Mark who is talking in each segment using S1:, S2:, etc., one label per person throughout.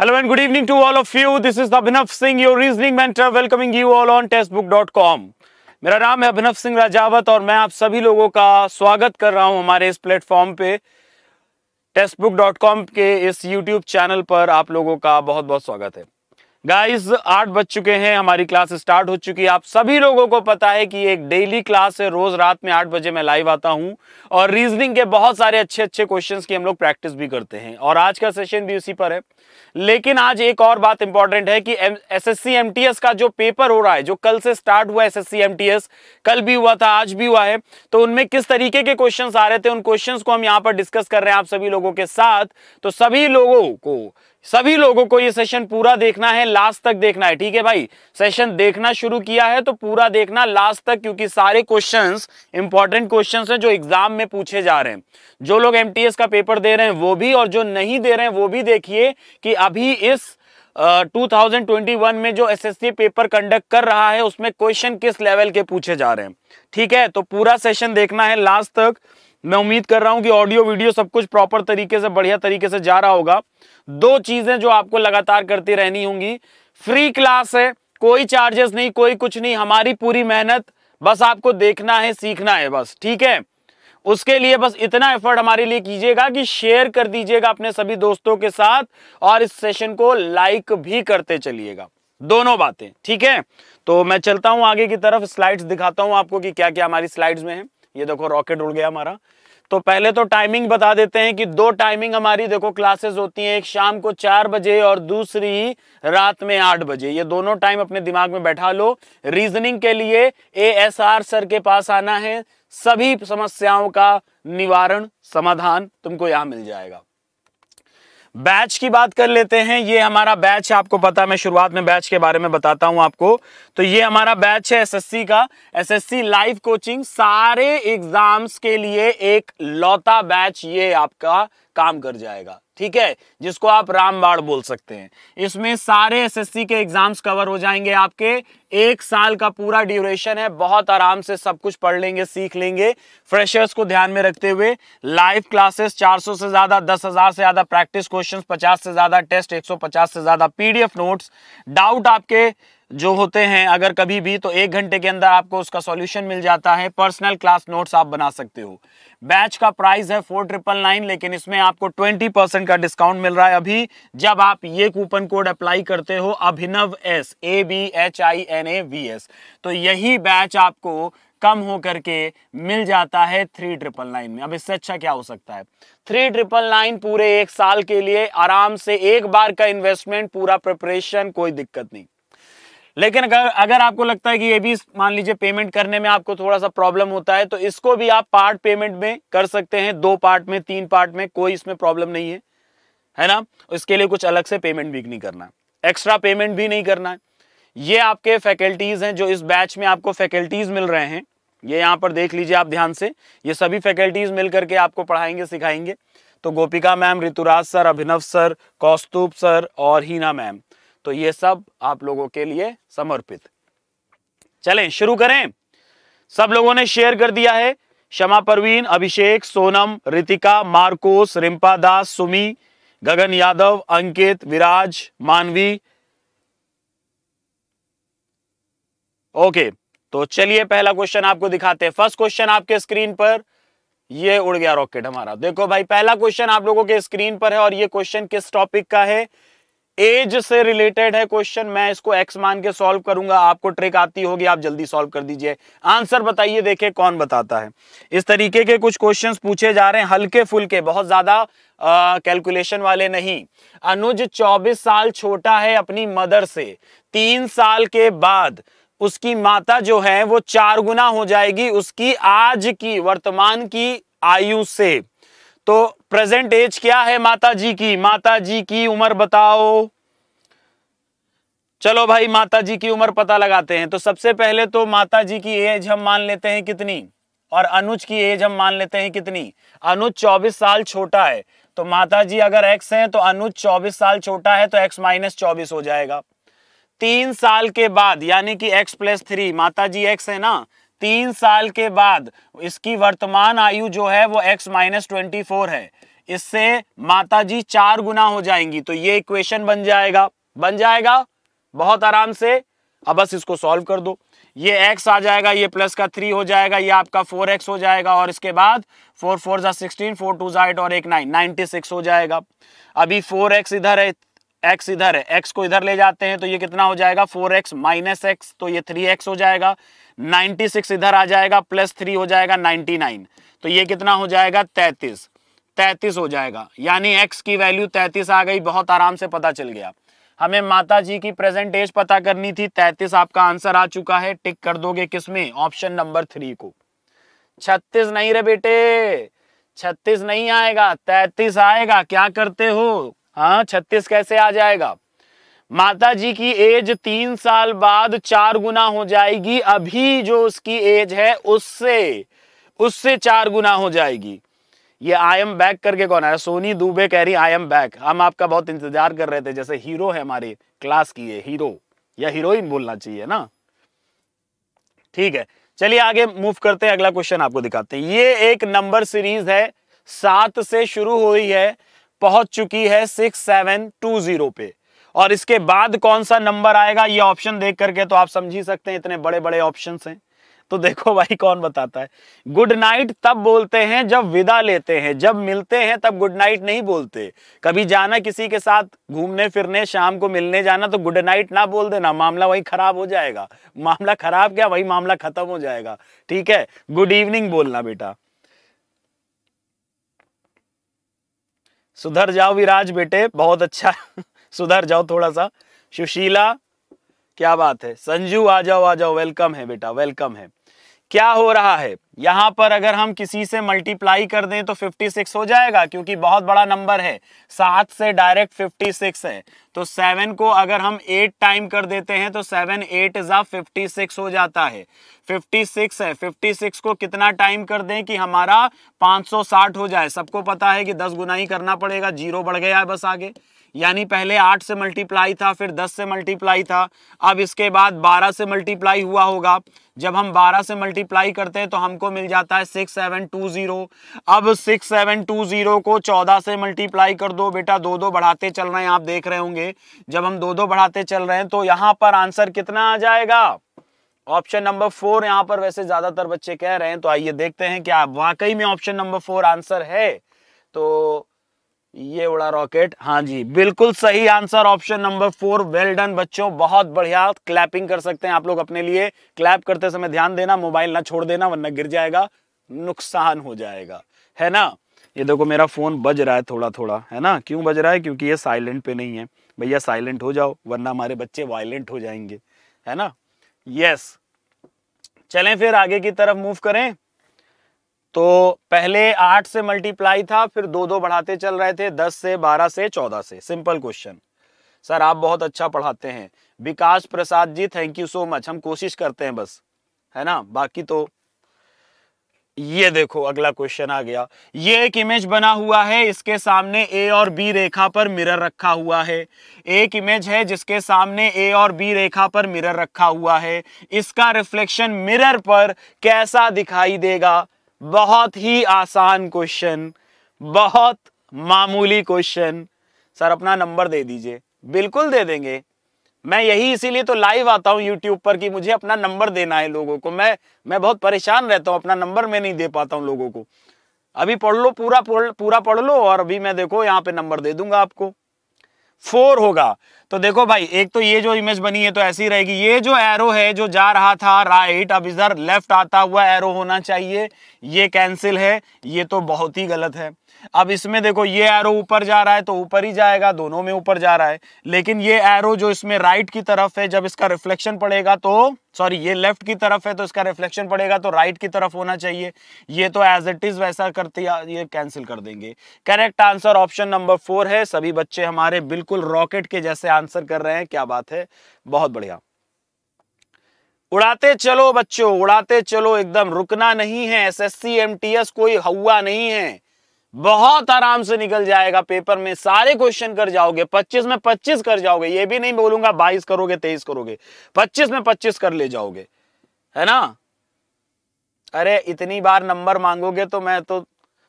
S1: Hello and good evening to all of you. This is Abhinav Singh, your reasoning mentor, welcoming you all on testbook.com. मेरा नाम है अभिनव सिंह राजावत और मैं आप सभी लोगों का स्वागत कर रहा हूं हमारे इस प्लेटफॉर्म पे टेस्टबुक डॉट कॉम के इस यूट्यूब चैनल पर आप लोगों का बहुत बहुत स्वागत है गाइस आठ बज चुके हैं हमारी क्लास स्टार्ट हो चुकी है आप सभी लोगों को पता है कि एक डेली क्लास है रोज रात में आठ बजे मैं लाइव आता हूं और रीजनिंग के बहुत सारे अच्छे अच्छे क्वेश्चंस की हम लोग प्रैक्टिस भी करते हैं और आज का सेशन भी उसी पर है लेकिन आज एक और बात इंपॉर्टेंट है कि एस एस का जो पेपर हो रहा है जो कल से स्टार्ट हुआ एस एस कल भी हुआ था आज भी हुआ है तो उनमें किस तरीके के क्वेश्चन आ रहे थे उन क्वेश्चन को हम यहाँ पर डिस्कस कर रहे हैं आप सभी लोगों के साथ तो सभी लोगों को सभी लोगों को ये सेशन पूरा देखना है लास्ट तक देखना है ठीक है भाई सेशन देखना शुरू किया है तो पूरा देखना लास्ट तक क्योंकि सारे क्वेश्चंस इंपॉर्टेंट क्वेश्चंस हैं जो एग्जाम में पूछे जा रहे हैं जो लोग एमटीएस का पेपर दे रहे हैं वो भी और जो नहीं दे रहे हैं वो भी देखिए कि अभी इस Uh, 2021 में जो एस पेपर कंडक्ट कर रहा है उसमें क्वेश्चन किस लेवल के पूछे जा रहे हैं ठीक है तो पूरा सेशन देखना है लास्ट तक मैं उम्मीद कर रहा हूं कि ऑडियो वीडियो सब कुछ प्रॉपर तरीके से बढ़िया तरीके से जा रहा होगा दो चीजें जो आपको लगातार करती रहनी होंगी फ्री क्लास है कोई चार्जेस नहीं कोई कुछ नहीं हमारी पूरी मेहनत बस आपको देखना है सीखना है बस ठीक है उसके लिए बस इतना एफर्ट हमारे लिए कीजिएगा कि शेयर कर दीजिएगा अपने सभी दोस्तों के साथ और इस सेशन को लाइक भी करते चलिएगा दोनों बातें ठीक है तो मैं चलता हूं आगे की तरफ स्लाइड्स दिखाता हूं आपको कि क्या क्या हमारी स्लाइड्स में है ये देखो रॉकेट उड़ गया हमारा तो पहले तो टाइमिंग बता देते हैं कि दो टाइमिंग हमारी देखो क्लासेस होती हैं एक शाम को चार बजे और दूसरी रात में आठ बजे ये दोनों टाइम अपने दिमाग में बैठा लो रीजनिंग के लिए ए एस आर सर के पास आना है सभी समस्याओं का निवारण समाधान तुमको यहां मिल जाएगा बैच की बात कर लेते हैं ये हमारा बैच आपको पता है मैं शुरुआत में बैच के बारे में बताता हूं आपको तो ये हमारा बैच है एसएससी का एसएससी लाइव कोचिंग सारे एग्जाम्स के लिए एक लौता बैच ये आपका काम कर जाएगा ठीक है जिसको आप रामबाड़ बोल सकते हैं इसमें सारे एसएससी के एग्जाम्स कवर हो जाएंगे आपके एक साल का पूरा ड्यूरेशन है बहुत आराम से सब कुछ पढ़ लेंगे सीख लेंगे फ्रेशर्स को ध्यान में रखते हुए लाइव क्लासेस 400 से ज़्यादा 10,000 से ज़्यादा प्रैक्टिस क्वेश्चंस 50 से ज़्यादा टेस्ट 150 से ज़्यादा पीडीएफ नोट्स डाउट आपके जो होते हैं अगर कभी भी तो एक घंटे के अंदर आपको उसका सॉल्यूशन मिल जाता है पर्सनल क्लास नोट्स आप बना सकते हो बैच का प्राइस है फोर ट्रिपल नाइन लेकिन इसमें आपको ट्वेंटी परसेंट का डिस्काउंट मिल रहा है अभी जब आप ये कूपन कोड अप्लाई करते हो Abhinav S A B H I N A V S तो यही बैच आपको कम हो करके मिल जाता है थ्री ट्रिपल नाइन में अब इससे अच्छा क्या हो सकता है थ्री ट्रिपल नाइन पूरे एक साल के लिए आराम से एक बार का इन्वेस्टमेंट पूरा प्रिपरेशन कोई दिक्कत नहीं लेकिन अगर अगर आपको लगता है कि ये भी मान लीजिए पेमेंट करने में आपको थोड़ा सा प्रॉब्लम होता है तो इसको भी आप पार्ट पेमेंट में कर सकते हैं दो पार्ट में तीन पार्ट में कोई इसमें प्रॉब्लम नहीं है है ना इसके लिए कुछ अलग से पेमेंट भी नहीं करना एक्स्ट्रा पेमेंट भी नहीं करना है ये आपके फैकल्टीज़ हैं जो इस बैच में आपको फैकल्टीज़ मिल रहे हैं ये यहाँ पर देख लीजिए आप ध्यान से ये सभी फैकल्टीज़ मिल करके आपको पढ़ाएंगे सिखाएंगे तो Gopika ma'am Rituraj sir Abhinav sir Kaustubh sir और हीना मैम तो ये सब आप लोगों के लिए समर्पित चलें शुरू करें सब लोगों ने शेयर कर दिया है शमा परवीन अभिषेक सोनम रितिका मार्कोस रिम्पा दास सुमी गगन यादव अंकित विराज मानवी ओके तो चलिए पहला क्वेश्चन आपको दिखाते हैं फर्स्ट क्वेश्चन आपके स्क्रीन पर ये उड़ गया रॉकेट हमारा देखो भाई पहला क्वेश्चन आप लोगों के स्क्रीन पर है और ये क्वेश्चन किस टॉपिक का है एज से रिलेटेड है क्वेश्चन मैं इसको एक्स मान के सॉल्व करूंगा आपको ट्रिक आती होगी आप जल्दी सॉल्व कर दीजिए आंसर बताइए देखिए कौन बताता है इस तरीके के कुछ क्वेश्चंस पूछे जा रहे हैं हल्के फुलके बहुत ज्यादा कैलकुलेशन वाले नहीं अनुज 24 साल छोटा है अपनी मदर से तीन साल के बाद उसकी माता जो है वो चार गुना हो जाएगी उसकी आज की वर्तमान की आयु से तो प्रेजेंट एज क्या है माता जी की माता जी की उम्र बताओ चलो भाई माता जी की उम्र पता लगाते हैं तो सबसे पहले तो माता जी की एज हम मान लेते हैं कितनी और अनुज की एज हम मान लेते हैं कितनी अनुज 24 साल छोटा है तो माता जी अगर एक्स हैं तो अनुज 24 साल छोटा है तो एक्स माइनस चौबीस हो जाएगा तीन साल के बाद यानी कि एक्स प्लस थ्री माता जी एक्स है ना तीन साल के बाद इसकी वर्तमान आयु जो है वो x माइनस ट्वेंटी फोर है इससे माताजी चार गुना हो जाएंगी तो ये इक्वेशन बन जाएगा बन जाएगा बहुत आराम से अब बस इसको सॉल्व कर दो ये x आ जाएगा ये प्लस का थ्री हो जाएगा ये आपका फोर एक्स हो जाएगा और इसके बाद फोर फोर जा सिक्सटीन फोर टू जा एट और एक नाइन नाइनटी सिक्स हो जाएगा अभी फोर एक्स इधर है एक्स इधर है एक्स को इधर ले जाते हैं तो ये कितना हो जाएगा फोर एक्स माइनस एक्स तो ये थ्री एक्स हो जाएगा नाइनटी सिक्स इधर आ जाएगा प्लस थ्री हो जाएगा नाइनटी नाइन तो ये कितना हो जाएगा तैतीस तैतीस हो जाएगा यानी एक्स की वैल्यू तैतीस आ गई बहुत आराम से पता चल गया हमें माता जी की प्रेजेंट एज पता करनी थी तैतीस आपका आंसर आ चुका है टिक कर दोगे किसमें ऑप्शन नंबर थ्री को छत्तीस नहीं रे बेटे छत्तीस नहीं आएगा तैतीस आएगा क्या करते हो हाँ छत्तीस कैसे आ जाएगा माता जी की एज तीन साल बाद चार गुना हो जाएगी अभी जो उसकी एज है उससे उससे चार गुना हो जाएगी ये आई एम बैक करके कौन है सोनी दुबे कह रही आई एम बैक हम आपका बहुत इंतजार कर रहे थे जैसे हीरो है हमारे क्लास की है हीरो या हीरोइन बोलना चाहिए ना ठीक है चलिए आगे मूव करते हैं अगला क्वेश्चन आपको दिखाते हैं ये एक नंबर सीरीज है सात से शुरू हुई है पहुंच चुकी है सिक्स सेवन टू जीरो पे और इसके बाद कौन सा नंबर आएगा ये ऑप्शन देख करके तो आप समझ ही सकते हैं इतने बड़े बड़े ऑप्शन हैं तो देखो भाई कौन बताता है गुड नाइट तब बोलते हैं जब विदा लेते हैं जब मिलते हैं तब गुड नाइट नहीं बोलते कभी जाना किसी के साथ घूमने फिरने शाम को मिलने जाना तो गुड नाइट ना बोल देना मामला वही खराब हो जाएगा मामला खराब क्या वही मामला खत्म हो जाएगा ठीक है गुड इवनिंग बोलना बेटा सुधर जाओ विराज बेटे बहुत अच्छा सुधर जाओ थोड़ा सा सुशीला क्या बात है संजू आ जाओ आ जाओ वेलकम है बेटा वेलकम है क्या हो रहा है यहां पर अगर हम किसी से मल्टीप्लाई कर दें तो 56 हो जाएगा क्योंकि बहुत बड़ा नंबर है सात से डायरेक्ट 56 है तो सेवन को अगर हम एट टाइम कर देते हैं तो सेवन एट ज़ा फिफ्टी सिक्स हो जाता है 56 है 56 को कितना टाइम कर दें कि हमारा 560 हो जाए सबको पता है कि 10 गुना ही करना पड़ेगा जीरो बढ़ गया है बस आगे यानी पहले आठ से मल्टीप्लाई था फिर दस से मल्टीप्लाई था अब इसके बाद बारह से मल्टीप्लाई हुआ होगा जब हम बारह से मल्टीप्लाई करते हैं तो हमको मिल जाता है सिक्स सेवन टू जीरो अब सिक्स सेवन टू जीरो को चौदह से मल्टीप्लाई कर दो बेटा दो दो बढ़ाते चल रहे हैं आप देख रहे होंगे जब हम दो दो बढ़ाते चल रहे हैं तो यहाँ पर आंसर कितना आ जाएगा ऑप्शन नंबर फोर यहाँ पर वैसे ज्यादातर बच्चे कह रहे हैं तो आइए देखते हैं क्या वाकई में ऑप्शन नंबर फोर आंसर है तो ये उड़ा रॉकेट हाँ जी बिल्कुल सही answer option number four well done बच्चों बहुत बढ़िया क्लैपिंग कर सकते हैं आप लोग अपने लिए क्लैप करते समय ध्यान देना मोबाइल ना छोड़ देना वरना गिर जाएगा नुकसान हो जाएगा है ना ये देखो मेरा फोन बज रहा है थोड़ा थोड़ा है ना क्यों बज रहा है क्योंकि ये साइलेंट पे नहीं है भैया साइलेंट हो जाओ वरना हमारे बच्चे वायलेंट हो जाएंगे है ना यस चलें फिर आगे की तरफ मूव करें तो पहले आठ से मल्टीप्लाई था फिर दो दो बढ़ाते चल रहे थे दस से बारह से चौदह से सिंपल क्वेश्चन सर आप बहुत अच्छा पढ़ाते हैं Vikas Prasad ji thank you so much हम कोशिश करते हैं बस है ना बाकी तो ये देखो अगला क्वेश्चन आ गया ये एक इमेज बना हुआ है इसके सामने ए और बी रेखा पर मिरर रखा हुआ है एक इमेज है जिसके सामने ए और बी रेखा पर मिरर रखा हुआ है इसका रिफ्लेक्शन मिरर पर कैसा दिखाई देगा बहुत ही आसान क्वेश्चन बहुत मामूली क्वेश्चन सर अपना नंबर दे दीजिए बिल्कुल दे देंगे मैं यही इसीलिए तो लाइव आता हूँ यूट्यूब पर कि मुझे अपना नंबर देना है लोगों को मैं मैं बहुत परेशान रहता हूँ अपना नंबर मैं नहीं दे पाता हूँ लोगों को अभी पढ़ लो पूरा पूरा पढ़ लो और अभी मैं देखो यहाँ पे नंबर दे दूंगा आपको फोर होगा तो देखो भाई एक तो ये जो इमेज बनी है तो ऐसी रहेगी ये जो एरो है जो जा रहा था राइट अब इधर लेफ्ट आता हुआ एरो होना चाहिए ये कैंसिल है ये तो बहुत ही गलत है अब इसमें देखो ये एरो ऊपर जा रहा है तो ऊपर ही जाएगा दोनों में ऊपर जा रहा है लेकिन ये एरो जो इसमें राइट की तरफ है जब इसका रिफ्लेक्शन पड़ेगा तो सॉरी ये लेफ्ट की तरफ है तो इसका रिफ्लेक्शन पड़ेगा तो राइट की तरफ होना चाहिए ये तो एज इट इज वैसा करते ये कैंसिल कर देंगे correct answer option number four है सभी बच्चे हमारे बिल्कुल रॉकेट के जैसे आंसर कर रहे हैं क्या बात है बहुत बढ़िया उड़ाते चलो बच्चों उड़ाते चलो एकदम रुकना नहीं है एसएससी एमटीएस कोई हवा नहीं है बहुत आराम से निकल जाएगा पेपर में सारे क्वेश्चन कर जाओगे 25 में 25 कर जाओगे ये भी नहीं बोलूंगा 22 करोगे 23 करोगे 25 में 25 कर ले जाओगे है ना अरे इतनी बार नंबर मांगोगे तो मैं तो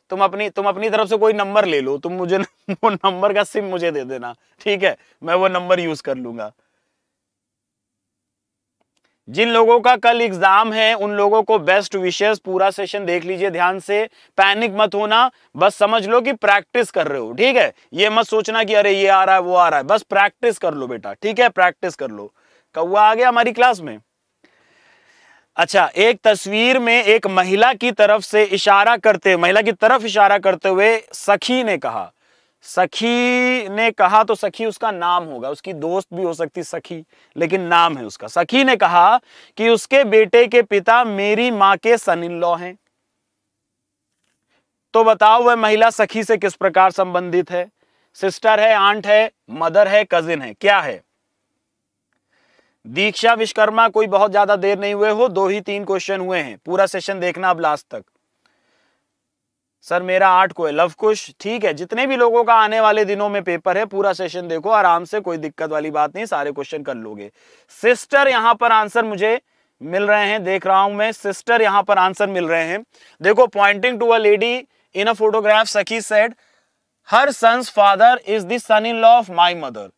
S1: तुम अपनी तुम अपनी तरफ से कोई नंबर ले लो तुम मुझे वो नंबर का सिम मुझे दे देना ठीक है मैं वो नंबर यूज कर लूंगा जिन लोगों का कल एग्जाम है उन लोगों को बेस्ट विशेष पूरा सेशन देख लीजिए ध्यान से पैनिक मत होना बस समझ लो कि प्रैक्टिस कर रहे हो ठीक है ये मत सोचना कि अरे ये आ रहा है वो आ रहा है बस प्रैक्टिस कर लो बेटा ठीक है प्रैक्टिस कर लो कौआ आ गया हमारी क्लास में अच्छा एक तस्वीर में एक महिला की तरफ से इशारा करते महिला की तरफ इशारा करते हुए सखी ने कहा सखी ने कहा तो सखी उसका नाम होगा उसकी दोस्त भी हो सकती सखी लेकिन नाम है उसका सखी ने कहा कि उसके बेटे के पिता मेरी मां के सनिन लॉ हैं तो बताओ वह महिला सखी से किस प्रकार संबंधित है सिस्टर है आंट है मदर है कजिन है क्या है दीक्षा विश्वकर्मा कोई बहुत ज्यादा देर नहीं हुए हो दो ही तीन क्वेश्चन हुए हैं पूरा सेशन देखना अब लास्ट तक सर मेरा आठ को है लव कुश ठीक है जितने भी लोगों का आने वाले दिनों में पेपर है पूरा सेशन देखो आराम से कोई दिक्कत वाली बात नहीं सारे क्वेश्चन कर लोगे सिस्टर यहां पर आंसर मुझे मिल रहे हैं देख रहा हूं मैं सिस्टर यहां पर आंसर मिल रहे हैं देखो pointing to a lady in a photograph Sakhi said her son's father is the son in law of my mother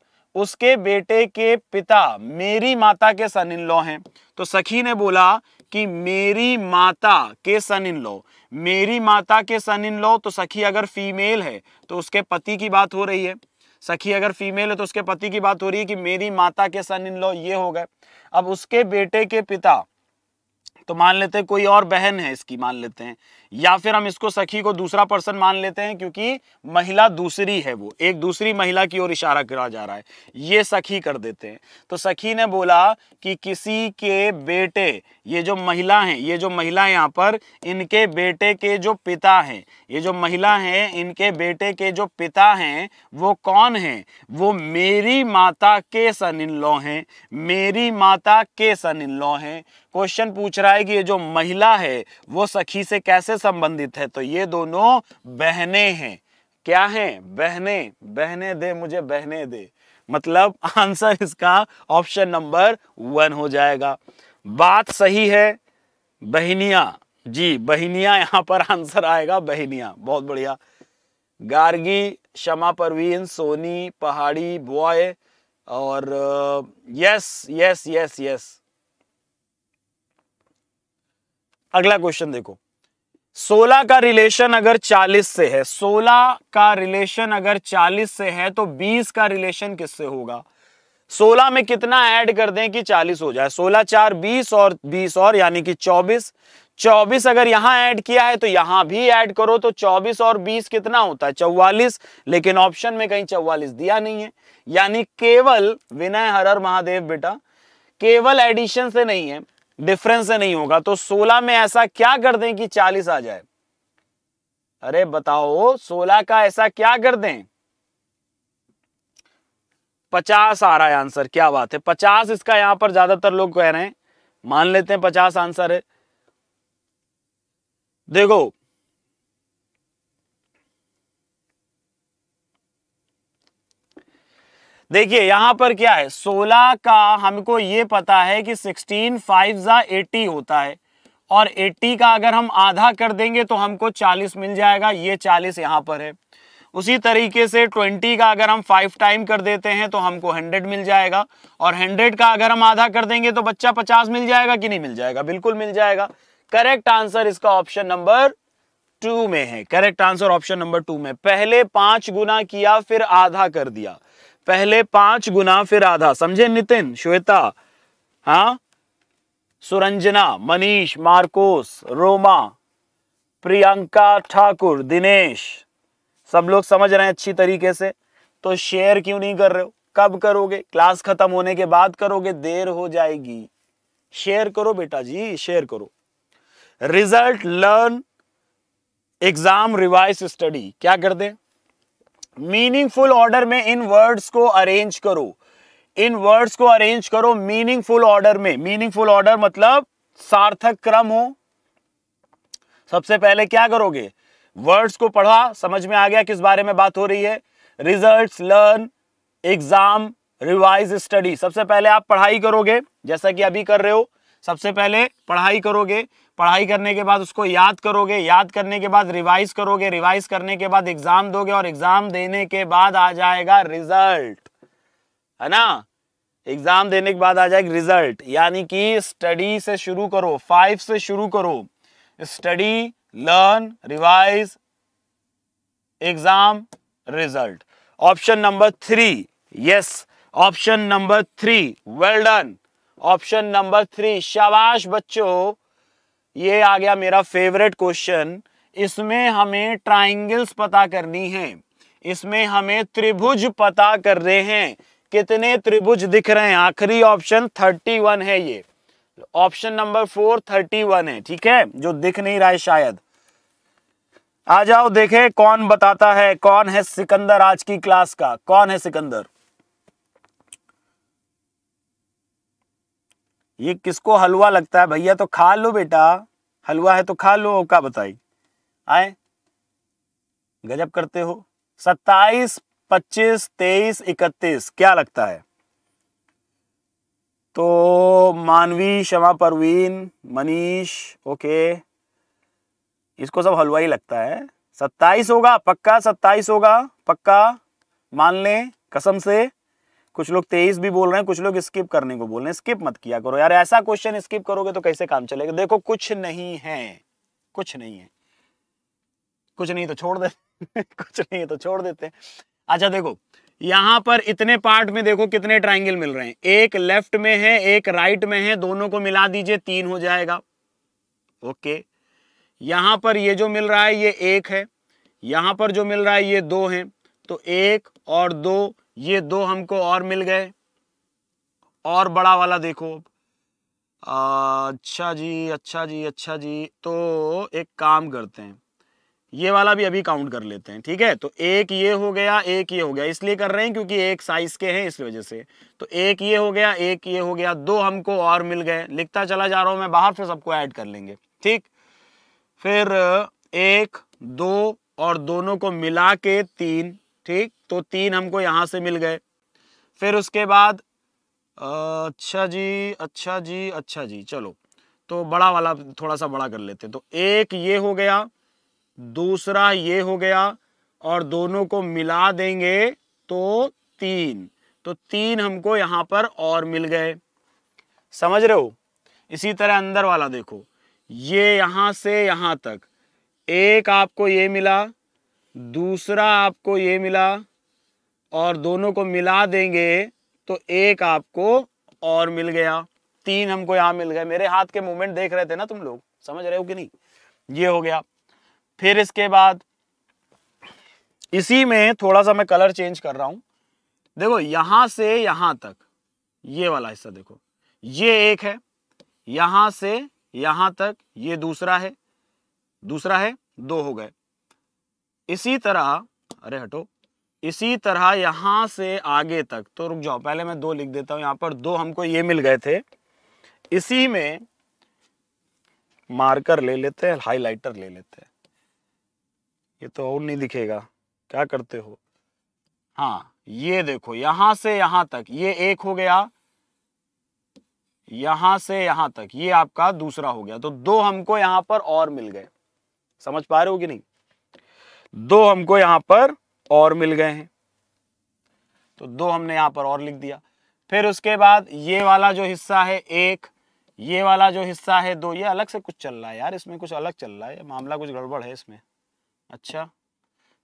S1: उसके बेटे के पिता मेरी माता के सन इन लॉ हैं तो सखी ने बोला कि मेरी माता के सन इन लॉ मेरी माता के सन इन लॉ तो सखी अगर फीमेल है तो उसके पति की बात हो रही है सखी अगर फीमेल है तो उसके पति की बात हो रही है कि मेरी माता के सन इन लॉ ये हो गए अब उसके बेटे के पिता तो मान लेते हैं कोई और बहन है इसकी मान लेते हैं या फिर हम इसको सखी को दूसरा पर्सन मान लेते हैं क्योंकि महिला दूसरी है वो एक दूसरी महिला की ओर इशारा करा जा रहा है ये सखी कर देते हैं तो सखी ने बोला कि किसी के बेटे ये जो महिला हैं ये जो महिला यहाँ पर इनके बेटे के जो पिता हैं ये जो महिला हैं इनके बेटे के जो पिता हैं वो कौन हैं वो मेरी माता के सन इन लॉ हैं मेरी माता के सन इन लॉ हैं क्वेश्चन पूछ रहा है कि ये जो महिला है वो सखी से कैसे संबंधित है तो ये दोनों बहने हैं क्या हैं बहने बहने दे मुझे बहने दे मतलब आंसर इसका ऑप्शन नंबर वन हो जाएगा बात सही है बहनिया जी बहनिया यहां पर आंसर आएगा बहनिया बहुत बढ़िया गार्गी शमा परवीन सोनी पहाड़ी बॉय और यस यस यस यस अगला क्वेश्चन देखो सोलह का रिलेशन अगर चालीस से है सोलह का रिलेशन अगर चालीस से है तो बीस का रिलेशन किससे होगा सोलह में कितना ऐड कर दें कि चालीस हो जाए सोलह चार बीस और बीस और यानी कि चौबीस चौबीस अगर यहां ऐड किया है तो यहां भी ऐड करो तो चौबीस और बीस कितना होता है चौवालीस लेकिन ऑप्शन में कहीं चौवालीस दिया नहीं है यानी केवल विनय हरर महादेव बेटा केवल एडिशन से नहीं है डिफरेंस नहीं होगा तो 16 में ऐसा क्या कर दें कि 40 आ जाए अरे बताओ 16 का ऐसा क्या कर दें 50 आ रहा है आंसर क्या बात है 50 इसका यहां पर ज्यादातर लोग कह रहे हैं मान लेते हैं 50 आंसर है देखो देखिए यहाँ पर क्या है 16 का हमको ये पता है कि 16 फाइव ज़ा एटी होता है और 80 का अगर हम आधा कर देंगे तो हमको 40 मिल जाएगा ये 40 यहाँ पर है उसी तरीके से 20 का अगर हम फाइव टाइम कर देते हैं तो हमको 100 मिल जाएगा और 100 का अगर हम आधा कर देंगे तो बच्चा 50 मिल जाएगा कि नहीं मिल जाएगा बिल्कुल मिल जाएगा करेक्ट आंसर इसका ऑप्शन नंबर टू में है correct answer option number two में पहले पांच गुना किया फिर आधा कर दिया पहले पांच गुना फिर आधा समझे नितिन श्वेता हाँ सुरंजना मनीष मार्कोस रोमा प्रियंका ठाकुर दिनेश सब लोग समझ रहे हैं अच्छी तरीके से तो शेयर क्यों नहीं कर रहे हो कब करोगे क्लास खत्म होने के बाद करोगे देर हो जाएगी शेयर करो बेटा जी शेयर करो result learn exam revise study क्या कर दे मीनिंगफुल ऑर्डर में इन वर्ड्स को अरेंज करो इन वर्ड्स को अरेंज करो मीनिंगफुल ऑर्डर में मीनिंगफुल ऑर्डर मतलब सार्थक क्रम हो सबसे पहले क्या करोगे वर्ड्स को पढ़ा समझ में आ गया किस बारे में बात हो रही है results learn exam revise study सबसे पहले आप पढ़ाई करोगे जैसा कि अभी कर रहे हो सबसे पहले पढ़ाई करोगे पढ़ाई करने के बाद उसको याद करोगे याद करने के बाद रिवाइज करोगे रिवाइज करने के बाद एग्जाम दोगे और एग्जाम देने के बाद आ जाएगा रिजल्ट है ना एग्जाम देने के बाद आ जाएगा रिजल्ट यानी कि स्टडी से शुरू करो फाइव से शुरू करो study learn revise exam result option number three yes option number three well done option number three शाबाश बच्चों ये आ गया मेरा फेवरेट क्वेश्चन इसमें हमें ट्राइंगल्स पता करनी है इसमें हमें त्रिभुज पता कर रहे हैं कितने त्रिभुज दिख रहे हैं आखिरी ऑप्शन थर्टी वन है ये option number four thirty one है ठीक है जो दिख नहीं रहा है शायद आ जाओ देखे कौन बताता है कौन है सिकंदर आज की क्लास का कौन है सिकंदर ये किसको हलवा लगता है भैया तो खा लो बेटा हलवा है तो खा लो का बताई आए गजब करते हो सत्ताईस पच्चीस तेईस इकतीस क्या लगता है तो मानवी शमा परवीन मनीष ओके इसको सब हलवा ही लगता है सत्ताईस होगा पक्का सत्ताईस होगा पक्का मान लें कसम से कुछ लोग तेईस भी बोल रहे हैं कुछ लोग स्किप करने को बोल रहे हैं स्किप मत किया करो यार ऐसा क्वेश्चन स्किप करोगे तो कैसे काम चलेगा देखो कुछ नहीं है कुछ नहीं है कुछ नहीं तो छोड़ दे कुछ नहीं है तो छोड़ देते अच्छा देखो यहां पर इतने पार्ट में देखो कितने ट्राइंगल मिल रहे हैं एक लेफ्ट में है एक राइट में है दोनों को मिला दीजिए तीन हो जाएगा ओके यहां पर ये जो मिल रहा है ये एक है यहां पर जो मिल रहा है ये दो है तो एक और दो ये दो हमको और मिल गए और बड़ा वाला देखो अच्छा जी अच्छा जी अच्छा जी तो एक काम करते हैं ये वाला भी अभी काउंट कर लेते हैं ठीक है तो एक ये हो गया एक ये हो गया इसलिए कर रहे हैं क्योंकि एक साइज के हैं इस वजह से तो एक ये हो गया एक ये हो गया दो हमको और मिल गए लिखता चला जा रहा हूं मैं बाहर से सबको ऐड कर लेंगे ठीक फिर एक दो और दोनों को मिला के तीन ठीक तो तीन हमको यहाँ से मिल गए फिर उसके बाद अच्छा जी अच्छा जी अच्छा जी चलो तो बड़ा वाला थोड़ा सा बड़ा कर लेते हैं तो एक ये हो गया दूसरा ये हो गया और दोनों को मिला देंगे तो तीन तो तीन हमको यहाँ पर और मिल गए समझ रहे हो इसी तरह अंदर वाला देखो ये यहाँ से यहाँ तक एक आपको ये मिला दूसरा आपको ये मिला और दोनों को मिला देंगे तो एक आपको और मिल गया तीन हमको यहाँ मिल गए मेरे हाथ के मूवमेंट देख रहे थे ना तुम लोग समझ रहे हो कि नहीं ये हो गया फिर इसके बाद इसी में थोड़ा सा मैं कलर चेंज कर रहा हूं देखो यहां से यहां तक ये वाला हिस्सा देखो ये एक है यहां से यहां तक ये दूसरा है दूसरा है दो हो गए इसी तरह अरे हटो इसी तरह यहां से आगे तक तो रुक जाओ पहले मैं दो लिख देता हूं यहां पर दो हमको ये मिल गए थे इसी में मार्कर ले लेते हैं हाईलाइटर ले लेते हैं ये तो और नहीं दिखेगा क्या करते हो हाँ ये देखो यहां से यहां तक ये एक हो गया यहां से यहां तक ये आपका दूसरा हो गया तो दो हमको यहां पर और मिल गए समझ पा रहे हो कि नहीं दो हमको यहां पर और मिल गए हैं तो दो हमने यहां पर और लिख दिया फिर उसके बाद ये वाला जो हिस्सा है एक ये वाला जो हिस्सा है दो ये अलग से कुछ चल रहा है यार इसमें कुछ अलग चल रहा है मामला कुछ गड़बड़ है इसमें अच्छा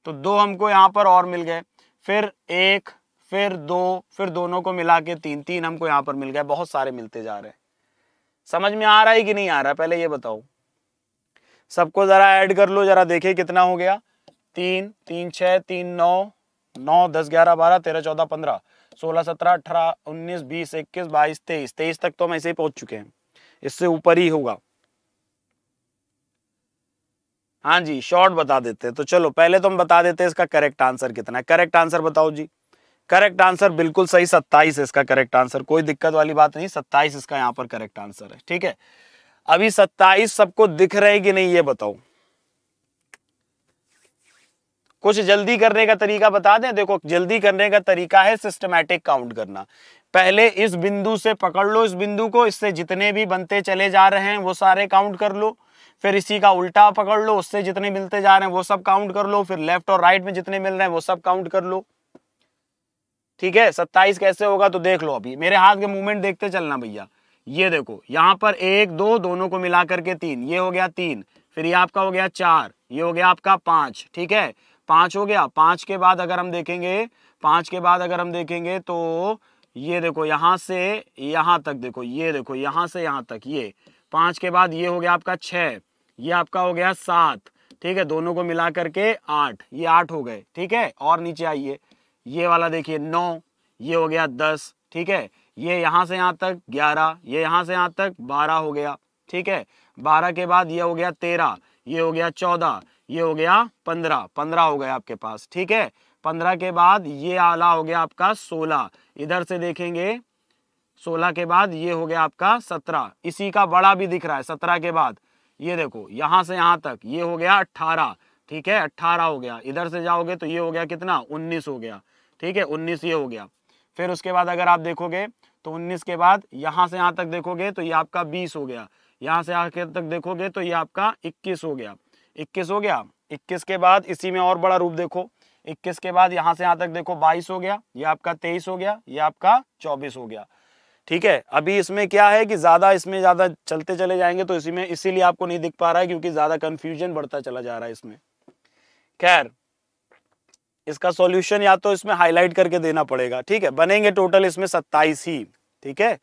S1: तो दो हमको यहाँ पर और मिल गए फिर एक फिर दो फिर दोनों को मिला के तीन तीन हमको यहाँ पर मिल गए बहुत सारे मिलते जा रहे हैं समझ में आ रहा है कि नहीं आ रहा है पहले ये बताओ सबको जरा ऐड कर लो जरा देखे कितना हो गया तीन तीन छः तीन नौ नौ दस ग्यारह बारह तेरह चौदह पंद्रह सोलह सत्रह अठारह उन्नीस बीस इक्कीस बाईस तेईस तेईस तक तो हम ऐसे ही पहुंच चुके हैं इससे ऊपर ही होगा हाँ जी शॉर्ट बता देते हैं तो चलो पहले तो हम बता देते हैं इसका करेक्ट आंसर कितना है करेक्ट आंसर बताओ जी करेक्ट आंसर बिल्कुल सही सत्ताईस इसका करेक्ट आंसर कोई दिक्कत वाली बात नहीं सत्ताईस इसका यहाँ पर करेक्ट आंसर है ठीक है अभी सत्ताईस सबको दिख रहे कि नहीं ये बताओ कुछ जल्दी करने का तरीका बता दें देखो जल्दी करने का तरीका है सिस्टमैटिक काउंट करना पहले इस बिंदु से पकड़ लो इस बिंदु को इससे जितने भी बनते चले जा रहे हैं वो सारे काउंट कर लो फिर इसी का उल्टा पकड़ लो उससे जितने मिलते जा रहे हैं वो सब काउंट कर लो फिर लेफ्ट और राइट में जितने मिल रहे हैं वो सब काउंट कर लो ठीक है सत्ताईस कैसे होगा तो देख लो अभी मेरे हाथ के मूवमेंट देखते चलना भैया ये देखो यहाँ पर एक दो दोनों को मिला करके तीन ये हो गया तीन फिर ये आपका हो गया चार ये हो गया आपका पांच ठीक है पांच हो गया पांच के बाद अगर हम देखेंगे पांच के बाद अगर हम देखेंगे तो ये देखो यहाँ से यहाँ तक देखो ये देखो यहाँ से यहाँ तक ये पांच के बाद ये हो गया आपका छह ये आपका हो गया सात ठीक है दोनों को मिला करके आठ ये आठ हो गए ठीक है और नीचे आइए ये वाला देखिए नौ ये हो गया दस ठीक है ये यहाँ से यहाँ तक ग्यारह ये यहाँ से यहां तक बारह हो गया ठीक है बारह के बाद ये हो गया तेरह ये हो गया चौदह ये हो गया पंद्रह पंद्रह हो गया आपके पास ठीक है पंद्रह के बाद ये आला हो गया आपका सोलह इधर से देखेंगे सोलह के बाद ये हो गया आपका सत्रह इसी का बड़ा भी दिख रहा है सत्रह के बाद ये देखो यहाँ से यहाँ तक ये हो गया अट्ठारह ठीक है अट्ठारह हो गया इधर से जाओगे तो ये हो गया कितना उन्नीस हो गया ठीक है उन्नीस ये हो गया फिर उसके बाद अगर आप देखोगे तो उन्नीस के बाद यहाँ से यहां तक देखोगे तो ये आपका बीस हो गया यहाँ से यहाँ तक देखोगे तो ये आपका इक्कीस हो गया इक्कीस हो गया इक्कीस के बाद इसी में और बड़ा रूप देखो इक्कीस के बाद यहाँ से यहाँ तक देखो बाईस हो गया ये आपका तेईस हो गया ये आपका चौबीस हो गया ठीक है अभी इसमें क्या है कि ज़्यादा इसमें ज़्यादा चलते चले जाएंगे तो इसी में इसीलिए आपको नहीं दिख पा रहा है क्योंकि ज़्यादा कंफ्यूजन बढ़ता चला जा रहा है इसमें खैर इसका सॉल्यूशन या तो इसमें हाईलाइट करके देना पड़ेगा ठीक है बनेंगे टोटल इसमें सत्ताईस ही ठीक है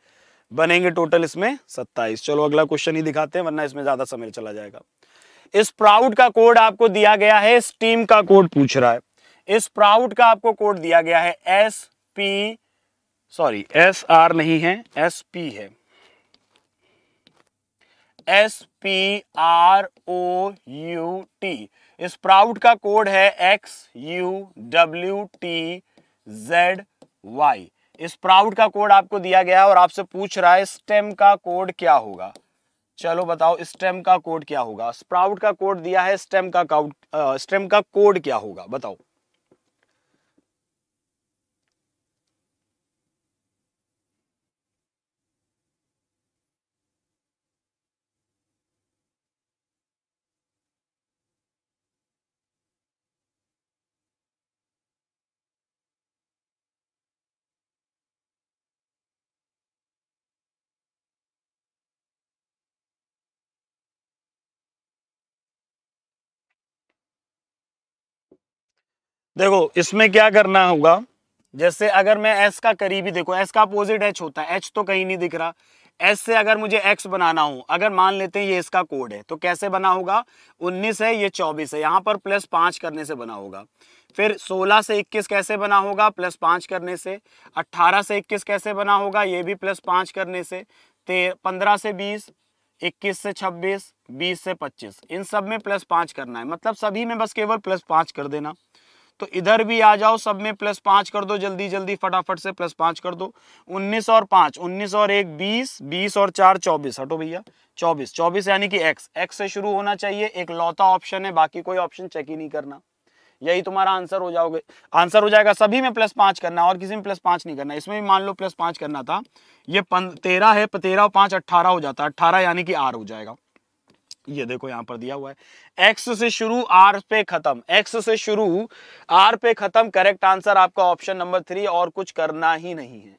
S1: बनेंगे टोटल इसमें सत्ताईस चलो अगला क्वेश्चन ही दिखाते हैं वरना इसमें ज़्यादा समय चला जाएगा स्प्राउट का कोड आपको दिया गया है स्टीम का कोड पूछ रहा है स्प्राउट का आपको कोड दिया गया है S P sorry S R नहीं है एस पी है S P R O U T sprout का कोड है X U W T Z Y sprout का कोड आपको दिया गया है और आपसे पूछ रहा है स्टेम का कोड क्या होगा चलो बताओ स्टेम का कोड क्या होगा स्प्राउट का कोड दिया है स्टेम का काउट स्टेम का कोड क्या होगा बताओ देखो इसमें क्या करना होगा जैसे अगर मैं एस का करीबी देखो एस का अपोजिट एच होता है एच तो कहीं नहीं दिख रहा एस से अगर मुझे एक्स बनाना हो अगर मान लेते हैं ये इसका कोड है तो कैसे बना होगा 19 है ये 24 है यहाँ पर प्लस पाँच करने से बना होगा फिर 16 से 21 कैसे बना होगा प्लस पाँच करने से 18 से 21 कैसे बना होगा ये भी प्लस पाँच करने से पंद्रह से बीस इक्कीस से छब्बीस बीस से पच्चीस इन सब में प्लस पाँच करना है मतलब सभी में बस केवल प्लस पाँच कर देना तो इधर भी आ जाओ सब में प्लस पांच कर दो जल्दी जल्दी फटाफट से प्लस पांच कर दो उन्नीस और पांच उन्नीस और एक बीस बीस और चार चौबीस हटो भैया चौबीस चौबीस यानी कि एक्स एक्स से शुरू होना चाहिए एक लौता ऑप्शन है बाकी कोई ऑप्शन चेक ही नहीं करना यही तुम्हारा आंसर हो जाओगे आंसर हो जाएगा सभी में प्लस पांच करना और किसी में प्लस पांच नहीं करना इसमें भी मान लो प्लस पांच करना था ये तेरह है तेरह पांच अट्ठारह हो जाता है अट्ठारह यानी कि आर हो जाएगा ये देखो यहाँ पर दिया हुआ है एक्स से शुरू आर पे खत्म एक्स से शुरू आर पे खत्म करेक्ट आंसर आपका ऑप्शन नंबर थ्री और कुछ करना ही नहीं है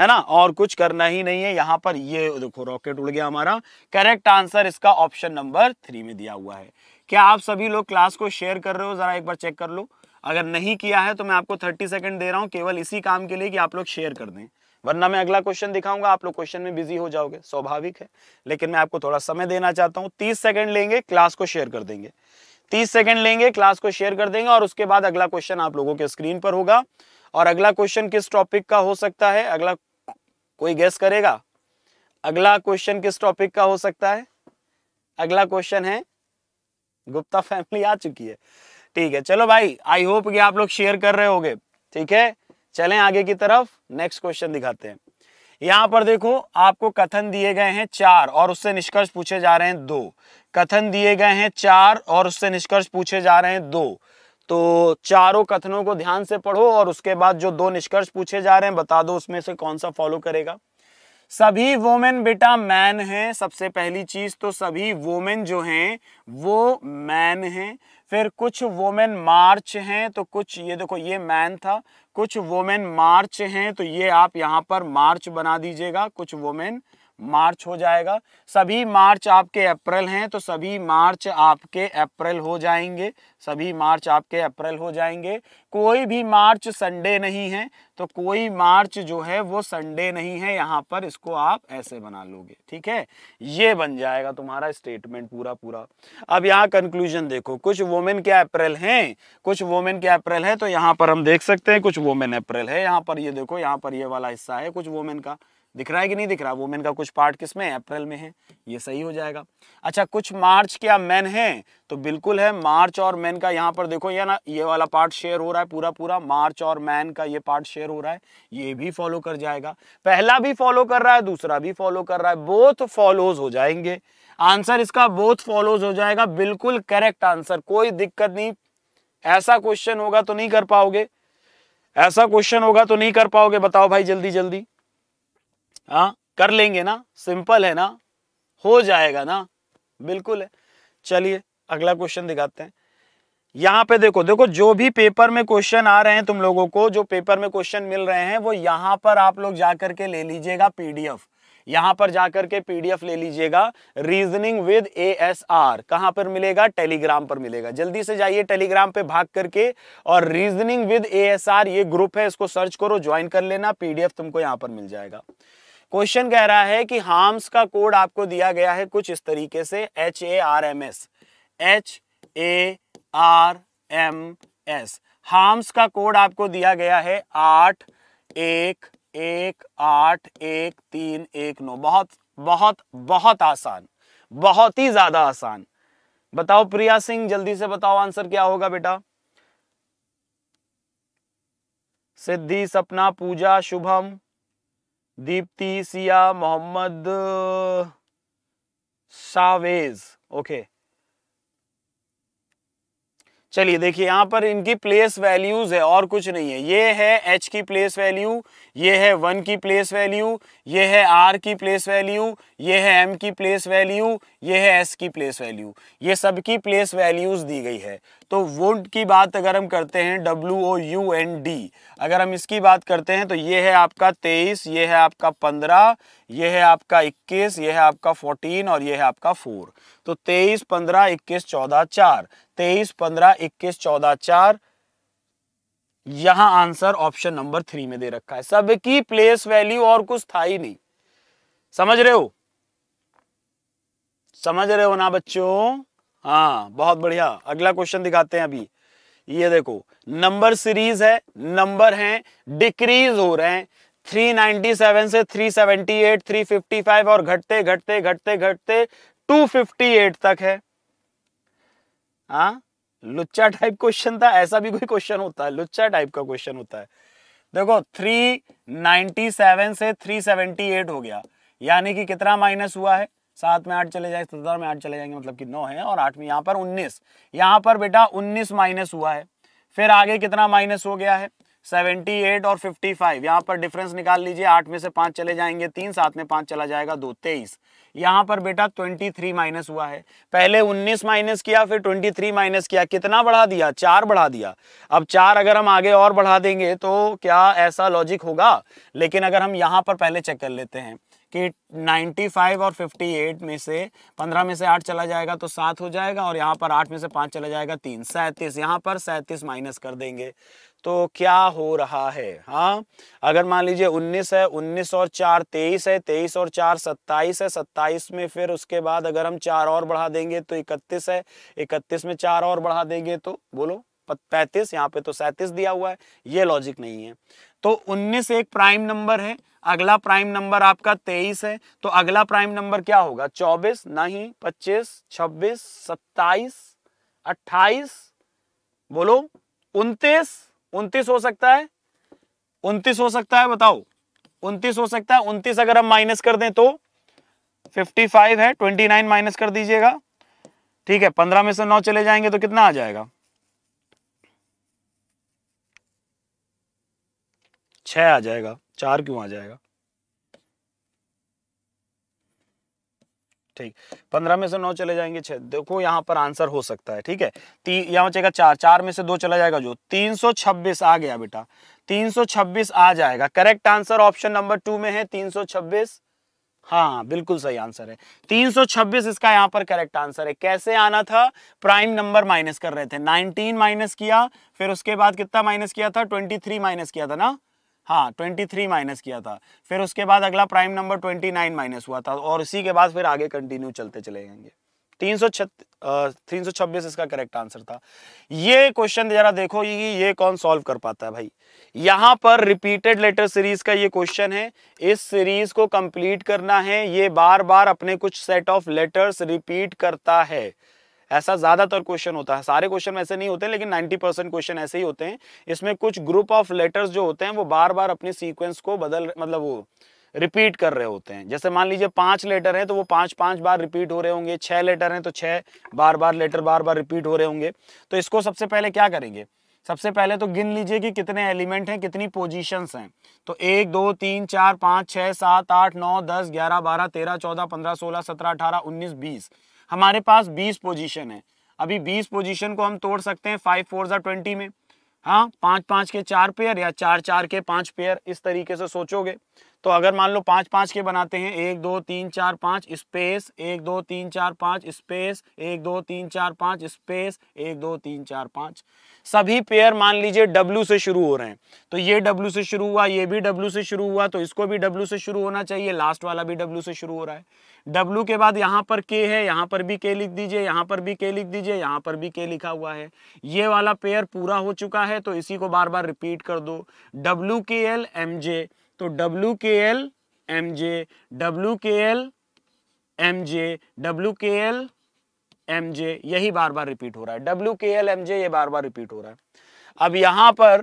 S1: है ना और कुछ करना ही नहीं है यहाँ पर ये देखो रॉकेट उड़ गया हमारा करेक्ट आंसर इसका ऑप्शन नंबर थ्री में दिया हुआ है क्या आप सभी लोग क्लास को शेयर कर रहे हो जरा एक बार चेक कर लो अगर नहीं किया है तो मैं आपको थर्टी सेकेंड दे रहा हूँ केवल इसी काम के लिए कि आप लोग शेयर कर दें वरना मैं अगला क्वेश्चन दिखाऊंगा आप लोग क्वेश्चन में बिजी हो जाओगे स्वाभाविक है लेकिन मैं आपको थोड़ा समय देना चाहता हूँ तीस सेकंड लेंगे क्लास को शेयर कर देंगे तीस सेकंड लेंगे क्लास को शेयर कर देंगे और उसके बाद अगला क्वेश्चन आप लोगों के स्क्रीन पर होगा और अगला क्वेश्चन किस टॉपिक का हो सकता है अगला कोई गैस करेगा अगला क्वेश्चन किस टॉपिक का हो सकता है अगला क्वेश्चन है गुप्ता फैमिली आ चुकी है ठीक है चलो भाई आई होप कि आप लोग शेयर कर रहे होगे ठीक है चलें आगे की तरफ नेक्स्ट क्वेश्चन दिखाते हैं यहाँ पर देखो आपको कथन दिए गए हैं चार और उससे निष्कर्ष पूछे जा रहे हैं दो कथन दिए गए हैं चार और उससे निष्कर्ष पूछे जा रहे हैं दो तो चारों कथनों को ध्यान से पढ़ो और उसके बाद जो दो निष्कर्ष पूछे जा रहे हैं बता दो उसमें से कौन सा फॉलो करेगा सभी वोमेन बेटा मैन हैं सबसे पहली चीज तो सभी वोमेन जो हैं वो मैन हैं फिर कुछ वोमेन मार्च हैं तो कुछ ये देखो ये मैन था कुछ वोमेन मार्च हैं तो ये आप यहाँ पर मार्च बना दीजिएगा कुछ वोमेन मार्च हो जाएगा सभी मार्च आपके अप्रैल हैं तो सभी मार्च आपके अप्रैल हो जाएंगे सभी मार्च आपके अप्रैल हो जाएंगे कोई भी मार्च संडे नहीं है तो कोई मार्च जो है वो संडे नहीं है यहाँ पर इसको आप ऐसे बना लोगे ठीक है ये बन जाएगा तुम्हारा स्टेटमेंट पूरा पूरा अब यहाँ कंक्लूजन देखो कुछ वोमेन के अप्रैल हैं कुछ वोमेन के अप्रैल है तो यहाँ पर हम देख सकते हैं कुछ वोमेन अप्रैल है यहाँ पर ये देखो यहाँ पर ये वाला हिस्सा है कुछ वोमेन का दिख रहा है कि नहीं दिख रहा वुमेन का कुछ पार्ट किस में अप्रैल में है ये सही हो जाएगा अच्छा कुछ मार्च क्या मैन है तो बिल्कुल है मार्च और मैन का यहाँ पर देखो ये ना ये वाला पार्ट शेयर हो रहा है पूरा पूरा मार्च और मैन का ये पार्ट शेयर हो रहा है ये भी फॉलो कर जाएगा पहला भी फॉलो कर रहा है दूसरा भी फॉलो कर रहा है बोथ फॉलोज हो जाएंगे आंसर इसका बोथ फॉलोज हो जाएगा बिल्कुल करेक्ट आंसर कोई दिक्कत नहीं ऐसा क्वेश्चन होगा तो नहीं कर पाओगे ऐसा क्वेश्चन होगा तो नहीं कर पाओगे बताओ भाई जल्दी जल्दी हाँ कर लेंगे ना सिंपल है ना हो जाएगा ना बिल्कुल है चलिए अगला क्वेश्चन दिखाते हैं यहाँ पे देखो देखो जो भी पेपर में क्वेश्चन आ रहे हैं तुम लोगों को जो पेपर में क्वेश्चन मिल रहे हैं वो यहाँ पर आप लोग जाकर के ले लीजिएगा पीडीएफ यहाँ पर जाकर के पीडीएफ ले लीजिएगा reasoning with A S R कहाँ पर मिलेगा टेलीग्राम पर मिलेगा जल्दी से जाइए टेलीग्राम पे भाग करके और reasoning with A S R ये ग्रुप है इसको सर्च करो ज्वाइन कर लेना पीडीएफ तुमको यहाँ पर मिल जाएगा क्वेश्चन कह रहा है कि हार्म्स का कोड आपको दिया गया है कुछ इस तरीके से H A R M S H A R M S harms का कोड आपको दिया गया है आठ एक एक आठ एक तीन एक नौ बहुत बहुत बहुत आसान बहुत ही ज्यादा आसान बताओ प्रिया सिंह जल्दी से बताओ आंसर क्या होगा बेटा सिद्धि सपना पूजा शुभम दीप्ति सिया मोहम्मद सावेज ओके चलिए देखिए यहाँ पर इनकी प्लेस वैल्यूज है और कुछ नहीं है ये है एच की प्लेस वैल्यू ये है वन की प्लेस वैल्यू ये है आर की प्लेस वैल्यू ये है एम की प्लेस वैल्यू ये है एस की प्लेस वैल्यू ये सबकी प्लेस वैल्यूज दी गई है तो वुड की बात अगर हम करते हैं W O U N D अगर हम इसकी बात करते हैं तो ये है आपका तेईस ये है आपका पंद्रह ये है आपका इक्कीस ये है आपका फोर्टीन और ये है आपका फोर तो तेईस पंद्रह इक्कीस चौदह चार तेईस पंद्रह इक्कीस चौदह चार यहां आंसर ऑप्शन नंबर थ्री में दे रखा है सबकी प्लेस वैल्यू और कुछ था ही नहीं समझ रहे हो समझ रहे हो ना बच्चों हाँ बहुत बढ़िया अगला क्वेश्चन दिखाते हैं अभी ये देखो नंबर सीरीज है नंबर हैं डिक्रीज हो रहे हैं 397 से 378, 355 और घटते घटते घटते घटते 258 तक है हाँ लुच्चा टाइप क्वेश्चन था ऐसा भी कोई क्वेश्चन होता है लुच्चा टाइप का क्वेश्चन होता है देखो 397 से 378 हो गया यानी कि कितना माइनस हुआ है सात में आठ चले जाए सत्रह में आठ चले जाएंगे मतलब कि नौ है और आठ में यहाँ पर उन्नीस यहाँ पर बेटा उन्नीस माइनस हुआ है फिर आगे कितना माइनस हो गया है सेवेंटी एट और फिफ्टी फाइव यहाँ पर डिफरेंस निकाल लीजिए आठ में से पाँच चले जाएंगे तीन सात में पाँच चला जाएगा दो तेईस यहाँ पर बेटा ट्वेंटी थ्री माइनस हुआ है पहले उन्नीस माइनस किया फिर ट्वेंटी थ्री माइनस किया कितना बढ़ा दिया चार बढ़ा दिया अब चार अगर हम आगे और बढ़ा देंगे तो क्या ऐसा लॉजिक होगा लेकिन अगर हम यहाँ पर पहले चेक कर लेते हैं कि 95 और 58 में से 15 में से 8 चला जाएगा तो 7 हो जाएगा और यहाँ पर 8 में से 5 चला जाएगा 3 सैंतीस यहाँ पर सैंतीस माइनस कर देंगे तो क्या हो रहा है हाँ अगर मान लीजिए 19 है 19 और 4 23 है 23 और 4 27 है 27 में फिर उसके बाद अगर हम चार और बढ़ा देंगे तो 31 है 31 में चार और बढ़ा देंगे तो बोलो पैंतीस यहाँ पे तो सैंतीस दिया हुआ है ये लॉजिक नहीं है तो 19 एक प्राइम नंबर है अगला प्राइम नंबर आपका तेईस है तो अगला प्राइम नंबर क्या होगा चौबीस नहीं पच्चीस छब्बीस सत्ताईस अट्ठाईस बोलो उन्तीस उन्तीस हो सकता है उन्तीस हो सकता है बताओ उन्तीस हो सकता है उन्तीस अगर हम माइनस कर दें तो 55 है 29 माइनस कर दीजिएगा ठीक है 15 में से 9 चले जाएंगे तो कितना आ जाएगा छ आ जाएगा चार क्यों आ जाएगा ठीक पंद्रह में से नौ चले जाएंगे छह देखो यहाँ पर आंसर हो सकता है ठीक है तीन यहाँ बचेगा चार चार में से दो चला जाएगा जो तीन सौ छब्बीस आ गया बेटा तीन सौ छब्बीस आ जाएगा correct answer option number two में है तीन सौ छब्बीस हाँ बिल्कुल सही आंसर है 326 इसका यहाँ पर करेक्ट आंसर है कैसे आना था प्राइम नंबर माइनस कर रहे थे 19 माइनस किया फिर उसके बाद कितना माइनस किया था 23 माइनस किया था ना हाँ ट्वेंटी थ्री माइनस किया था फिर उसके बाद अगला prime number twenty nine minus हुआ था और इसी के बाद फिर आगे कंटिन्यू चलते चले जाएंगे तीन सौ तीन सौ छब्बीस इसका करेक्ट आंसर था ये क्वेश्चन जरा देखो ये ये कौन सॉल्व कर पाता है भाई यहाँ पर रिपीटेड लेटर सीरीज का ये क्वेश्चन है इस सीरीज को कंप्लीट करना है ये बार बार अपने कुछ सेट ऑफ लेटर्स रिपीट करता है ऐसा ज़्यादातर क्वेश्चन होता है सारे क्वेश्चन ऐसे नहीं होते लेकिन परसेंट क्वेश्चन ऐसे ही होते हैं इसमें कुछ ग्रुप ऑफ लेटर्स जो होते हैं वो बार बार अपने सीक्वेंस को बदल मतलब वो रिपीट कर रहे होते हैं जैसे मान लीजिए पांच लेटर हैं तो वो पांच पांच बार रिपीट हो रहे होंगे छह लेटर हैं तो छह बार बार लेटर बार बार रिपीट हो रहे होंगे तो इसको सबसे पहले क्या करेंगे सबसे पहले तो गिन लीजिए कि कितने एलिमेंट हैं कितनी पोजीशंस हैं तो एक दो तीन चार पाँच छः सात आठ नौ दस ग्यारह बारह तेरह चौदह पंद्रह सोलह सत्रह अठारह उन्नीस बीस हमारे पास बीस पोजिशन है अभी बीस पोजिशन को हम तोड़ सकते हैं फाइव फोर ज़ा ट्वेंटी में हाँ पांच पांच के चार पेयर या चार चार के पांच पेयर इस तरीके से सोचोगे तो अगर मान लो पांच पांच के बनाते हैं एक दो तीन चार पाँच स्पेस एक दो तीन चार पाँच स्पेस एक दो तीन चार पाँच स्पेस एक दो तीन चार पाँच सभी पेयर मान लीजिए डब्ल्यू से शुरू हो रहे हैं तो ये डब्ल्यू से शुरू हुआ ये भी डब्ल्यू से शुरू हुआ तो इसको भी डब्ल्यू से शुरू होना चाहिए लास्ट वाला भी डब्ल्यू से शुरू हो रहा है डब्ल्यू के बाद यहाँ पर के है यहाँ पर भी के लिख दीजिए यहाँ पर भी के लिख दीजिए यहाँ पर भी के लिखा हुआ है ये वाला पेयर पूरा हो चुका है तो इसी को बार बार रिपीट कर दो डब्ल्यू के एल एम जे तो W K L M J W K L M J W K L M J यही बार बार रिपीट हो रहा है डब्ल्यू के एल एम जे ये बार बार रिपीट हो रहा है अब यहां पर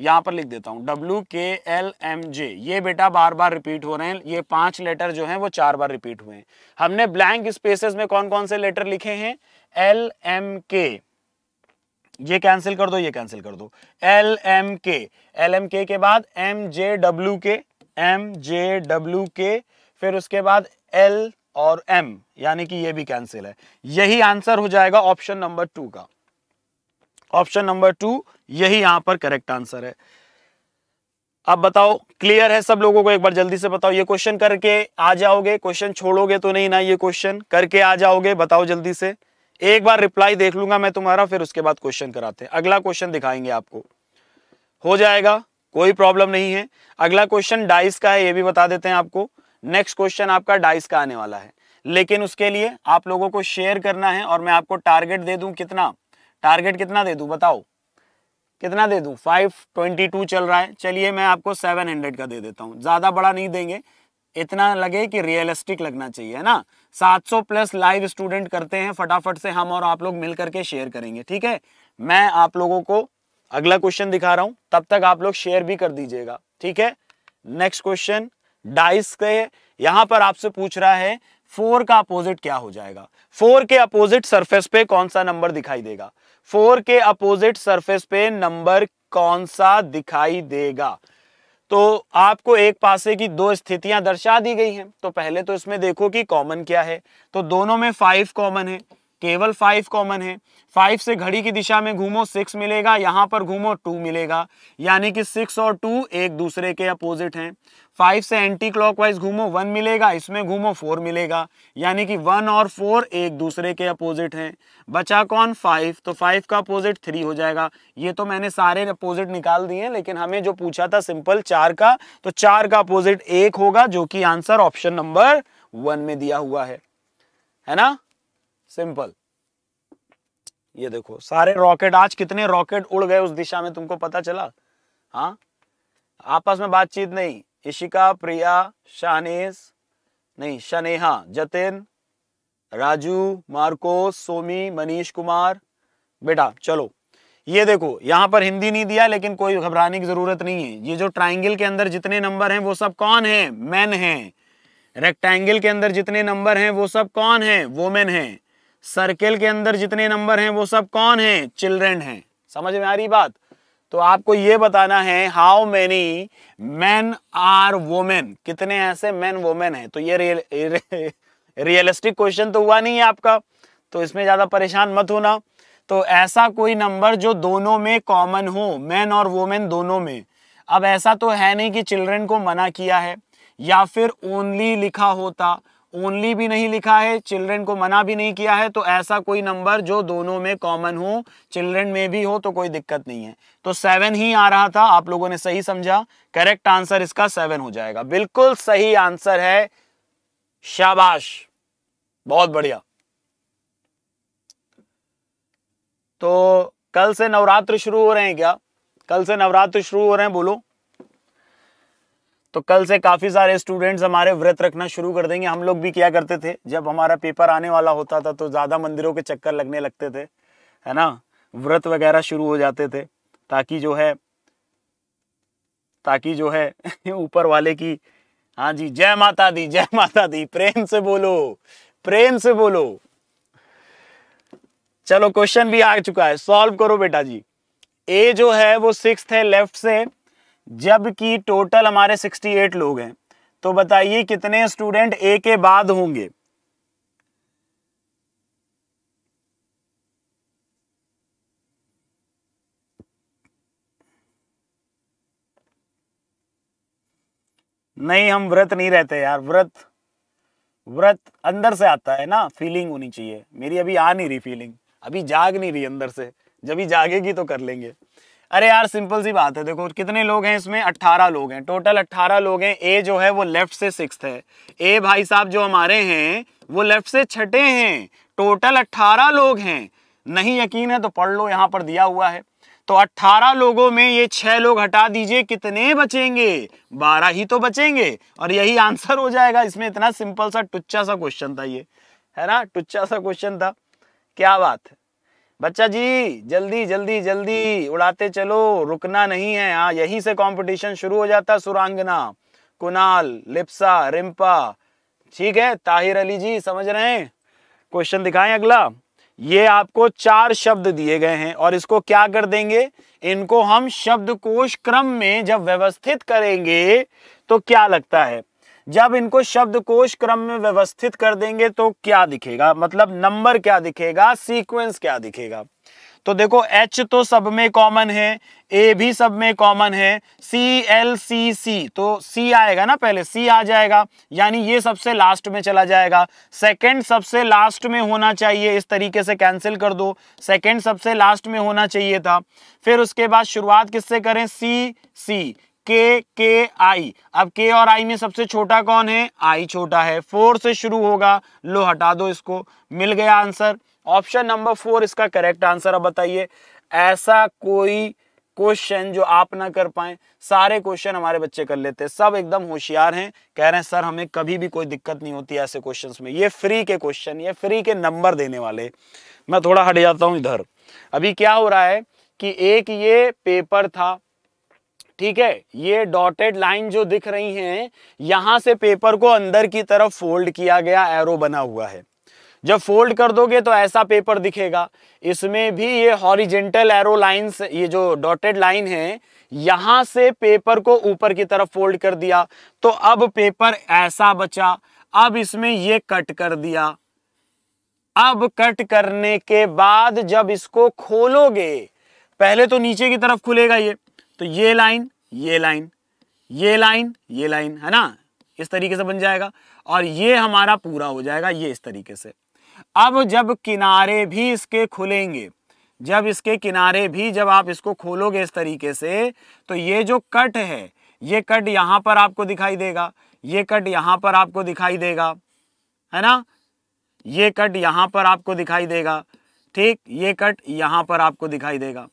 S1: यहां पर लिख देता हूं डब्ल्यू के एल एम जे ये बेटा बार बार रिपीट हो रहे हैं ये पांच लेटर जो हैं वो चार बार रिपीट हुए हैं हमने ब्लैंक स्पेसेस में कौन कौन से लेटर लिखे हैं एल एम के ये कैंसिल कर दो ये कैंसिल कर दो L M K L M K के बाद M J W K M J W K फिर उसके बाद एल और एम यानी कि ये भी कैंसिल है यही आंसर हो जाएगा ऑप्शन नंबर टू का ऑप्शन नंबर टू यही यहां पर करेक्ट आंसर है अब बताओ क्लियर है सब लोगों को एक बार जल्दी से बताओ ये क्वेश्चन करके आ जाओगे क्वेश्चन छोड़ोगे तो नहीं ना ये क्वेश्चन करके आ जाओगे बताओ जल्दी से एक बार रिप्लाई देख लूंगा मैं तुम्हारा फिर उसके बाद क्वेश्चन कराते हैं अगला क्वेश्चन दिखाएंगे आपको हो जाएगा कोई प्रॉब्लम नहीं है अगला क्वेश्चन डाइस का है ये भी बता देते हैं आपको नेक्स्ट क्वेश्चन आपका डाइस का आने वाला है लेकिन उसके लिए आप लोगों को शेयर करना है और मैं आपको टारगेट दे दूं कितना टारगेट कितना दे दूं बताओ कितना दे दूं 522 चल रहा है चलिए मैं आपको 700 का दे देता हूं ज़्यादा बड़ा नहीं देंगे इतना लगे कि रियलिस्टिक लगना चाहिए है ना 700 प्लस लाइव स्टूडेंट करते हैं फटाफट से हम और आप लोग मिल करके शेयर करेंगे ठीक है मैं आप लोगों को अगला क्वेश्चन दिखा रहा हूं तब तक आप लोग शेयर भी कर दीजिएगा ठीक है नेक्स्ट क्वेश्चन डाइस के यहां पर आपसे पूछ रहा है फोर का अपोजिट क्या हो जाएगा फोर के अपोजिट सरफेस पे कौन सा नंबर दिखाई देगा फोर के अपोजिट सरफेस पे नंबर कौन सा दिखाई देगा तो आपको एक पासे की दो स्थितियां दर्शा दी गई हैं तो पहले तो इसमें देखो कि कॉमन क्या है तो दोनों में फाइव कॉमन है केवल फाइव कॉमन है फाइव से घड़ी की दिशा में घूमो सिक्स मिलेगा यहाँ पर घूमो टू मिलेगा यानी कि सिक्स और टू एक दूसरे के अपोजिट हैं फाइव से एंटी क्लॉकवाइज घूमो वन मिलेगा इसमें घूमो फोर मिलेगा यानी कि वन और फोर एक दूसरे के अपोजिट हैं बचा कौन फाइव तो फाइव का अपोजिट थ्री हो जाएगा ये तो मैंने सारे अपोजिट निकाल दिए लेकिन हमें जो पूछा था सिंपल चार का तो चार का अपोजिट एक होगा जो कि आंसर ऑप्शन नंबर वन में दिया हुआ है है ना सिंपल ये देखो सारे रॉकेट आज कितने रॉकेट उड़ गए उस दिशा में तुमको पता चला हाँ आपस में बातचीत नहीं इशिका प्रिया शानेस नहीं शनेहा जतिन राजू मार्कोस सोमी मनीष कुमार बेटा चलो ये देखो यहाँ पर हिंदी नहीं दिया लेकिन कोई घबराने की जरूरत नहीं है ये जो ट्राइंगल के अंदर जितने नंबर हैं वो सब कौन है मैन है रेक्टेंगल के अंदर जितने नंबर हैं वो सब कौन है वोमेन है सर्किल के अंदर जितने नंबर हैं वो सब कौन हैं चिल्ड्रन हैं समझ में आ रही बात तो आपको ये बताना है how many men are women कितने ऐसे मैन वोमेन हैं तो ये रियल रियलिस्टिक क्वेश्चन तो हुआ नहीं है आपका तो इसमें ज़्यादा परेशान मत होना तो ऐसा कोई नंबर जो दोनों में कॉमन हो मैन और वोमेन दोनों में अब ऐसा तो है नहीं कि चिल्ड्रन को मना किया है या फिर ओनली लिखा होता ओनली भी नहीं लिखा है चिल्ड्रेन को मना भी नहीं किया है तो ऐसा कोई नंबर जो दोनों में कॉमन हो चिल्ड्रेन में भी हो तो कोई दिक्कत नहीं है तो सेवन ही आ रहा था आप लोगों ने सही समझा करेक्ट आंसर इसका सेवन हो जाएगा बिल्कुल सही आंसर है शाबाश बहुत बढ़िया तो कल से नवरात्र शुरू हो रहे हैं क्या कल से नवरात्र शुरू हो रहे हैं बोलो तो कल से काफ़ी सारे स्टूडेंट्स हमारे व्रत रखना शुरू कर देंगे हम लोग भी क्या करते थे जब हमारा पेपर आने वाला होता था तो ज़्यादा मंदिरों के चक्कर लगने लगते थे है ना व्रत वगैरह शुरू हो जाते थे ताकि जो है ताकि जो है ऊपर वाले की हाँ जी जय माता दी जय माता दी प्रेम से बोलो प्रेम से बोलो चलो क्वेश्चन भी आ चुका है सॉल्व करो बेटा जी ए जो है वो सिक्स है लेफ्ट से जबकि टोटल हमारे 68 लोग हैं तो बताइए कितने स्टूडेंट ए के बाद होंगे नहीं हम व्रत नहीं रहते यार व्रत व्रत अंदर से आता है ना फीलिंग होनी चाहिए मेरी अभी आ नहीं रही फीलिंग अभी जाग नहीं रही अंदर से जब ही जागेगी तो कर लेंगे अरे यार सिंपल सी बात है देखो कितने लोग हैं इसमें अट्ठारह लोग हैं टोटल अट्ठारह लोग हैं ए जो है वो लेफ्ट से सिक्स है ए भाई साहब जो हमारे हैं वो लेफ्ट से छठे हैं टोटल अट्ठारह लोग हैं नहीं यकीन है तो पढ़ लो यहाँ पर दिया हुआ है तो 18 लोगों में ये छह लोग हटा दीजिए कितने बचेंगे बारह ही तो बचेंगे और यही आंसर हो जाएगा इसमें इतना सिंपल सा टुच्चा सा क्वेश्चन था ये है ना टुच्चा सा क्वेश्चन था क्या बात है बच्चा जी जल्दी जल्दी जल्दी उड़ाते चलो रुकना नहीं है हाँ यहीं से कंपटीशन शुरू हो जाता सुरांगना कुनाल लिप्सा रिम्पा ठीक है ताहिर अली जी समझ रहे हैं क्वेश्चन दिखाएं अगला ये आपको चार शब्द दिए गए हैं और इसको क्या कर देंगे इनको हम शब्दकोश क्रम में जब व्यवस्थित करेंगे तो क्या लगता है जब इनको शब्दकोश क्रम में व्यवस्थित कर देंगे तो क्या दिखेगा मतलब नंबर क्या दिखेगा सीक्वेंस क्या दिखेगा तो देखो एच तो सब में कॉमन है A भी सब में कॉमन है सी एल सी सी तो सी आएगा ना पहले सी आ जाएगा यानी ये सबसे लास्ट में चला जाएगा सेकेंड सबसे लास्ट में होना चाहिए इस तरीके से कैंसिल कर दो सेकेंड सबसे लास्ट में होना चाहिए था फिर उसके बाद शुरुआत किससे करें सी सी के के आई अब के और आई में सबसे छोटा कौन है आई छोटा है फोर से शुरू होगा लो हटा दो इसको मिल गया आंसर ऑप्शन नंबर फोर इसका करेक्ट आंसर अब बताइए ऐसा कोई क्वेश्चन जो आप ना कर पाए सारे क्वेश्चन हमारे बच्चे कर लेते हैं सब एकदम होशियार हैं कह रहे हैं सर हमें कभी भी कोई दिक्कत नहीं होती ऐसे क्वेश्चंस में ये फ्री के क्वेश्चन ये फ्री के नंबर देने वाले मैं थोड़ा हट जाता हूँ इधर अभी क्या हो रहा है कि एक ये पेपर था ठीक है ये डॉटेड लाइन जो दिख रही हैं यहां से पेपर को अंदर की तरफ फोल्ड किया गया एरो बना हुआ है जब फोल्ड कर दोगे तो ऐसा पेपर दिखेगा इसमें भी ये हॉरिजेंटल एरो लाइंस ये जो डॉटेड लाइन है यहां से पेपर को ऊपर की तरफ फोल्ड कर दिया तो अब पेपर ऐसा बचा अब इसमें ये कट कर दिया अब कट करने के बाद जब इसको खोलोगे पहले तो नीचे की तरफ खुलेगा ये तो ये लाइन ये लाइन ये लाइन ये लाइन है ना इस तरीके से बन जाएगा और ये हमारा पूरा हो जाएगा ये इस तरीके से अब जब किनारे भी इसके खुलेंगे जब इसके किनारे भी जब आप इसको खोलोगे इस तरीके से तो ये जो कट है ये कट यहां पर आपको दिखाई देगा ये कट यहां पर आपको दिखाई देगा है ना ये कट यहां पर आपको दिखाई देगा ठीक ये कट यहां पर आपको दिखाई देगा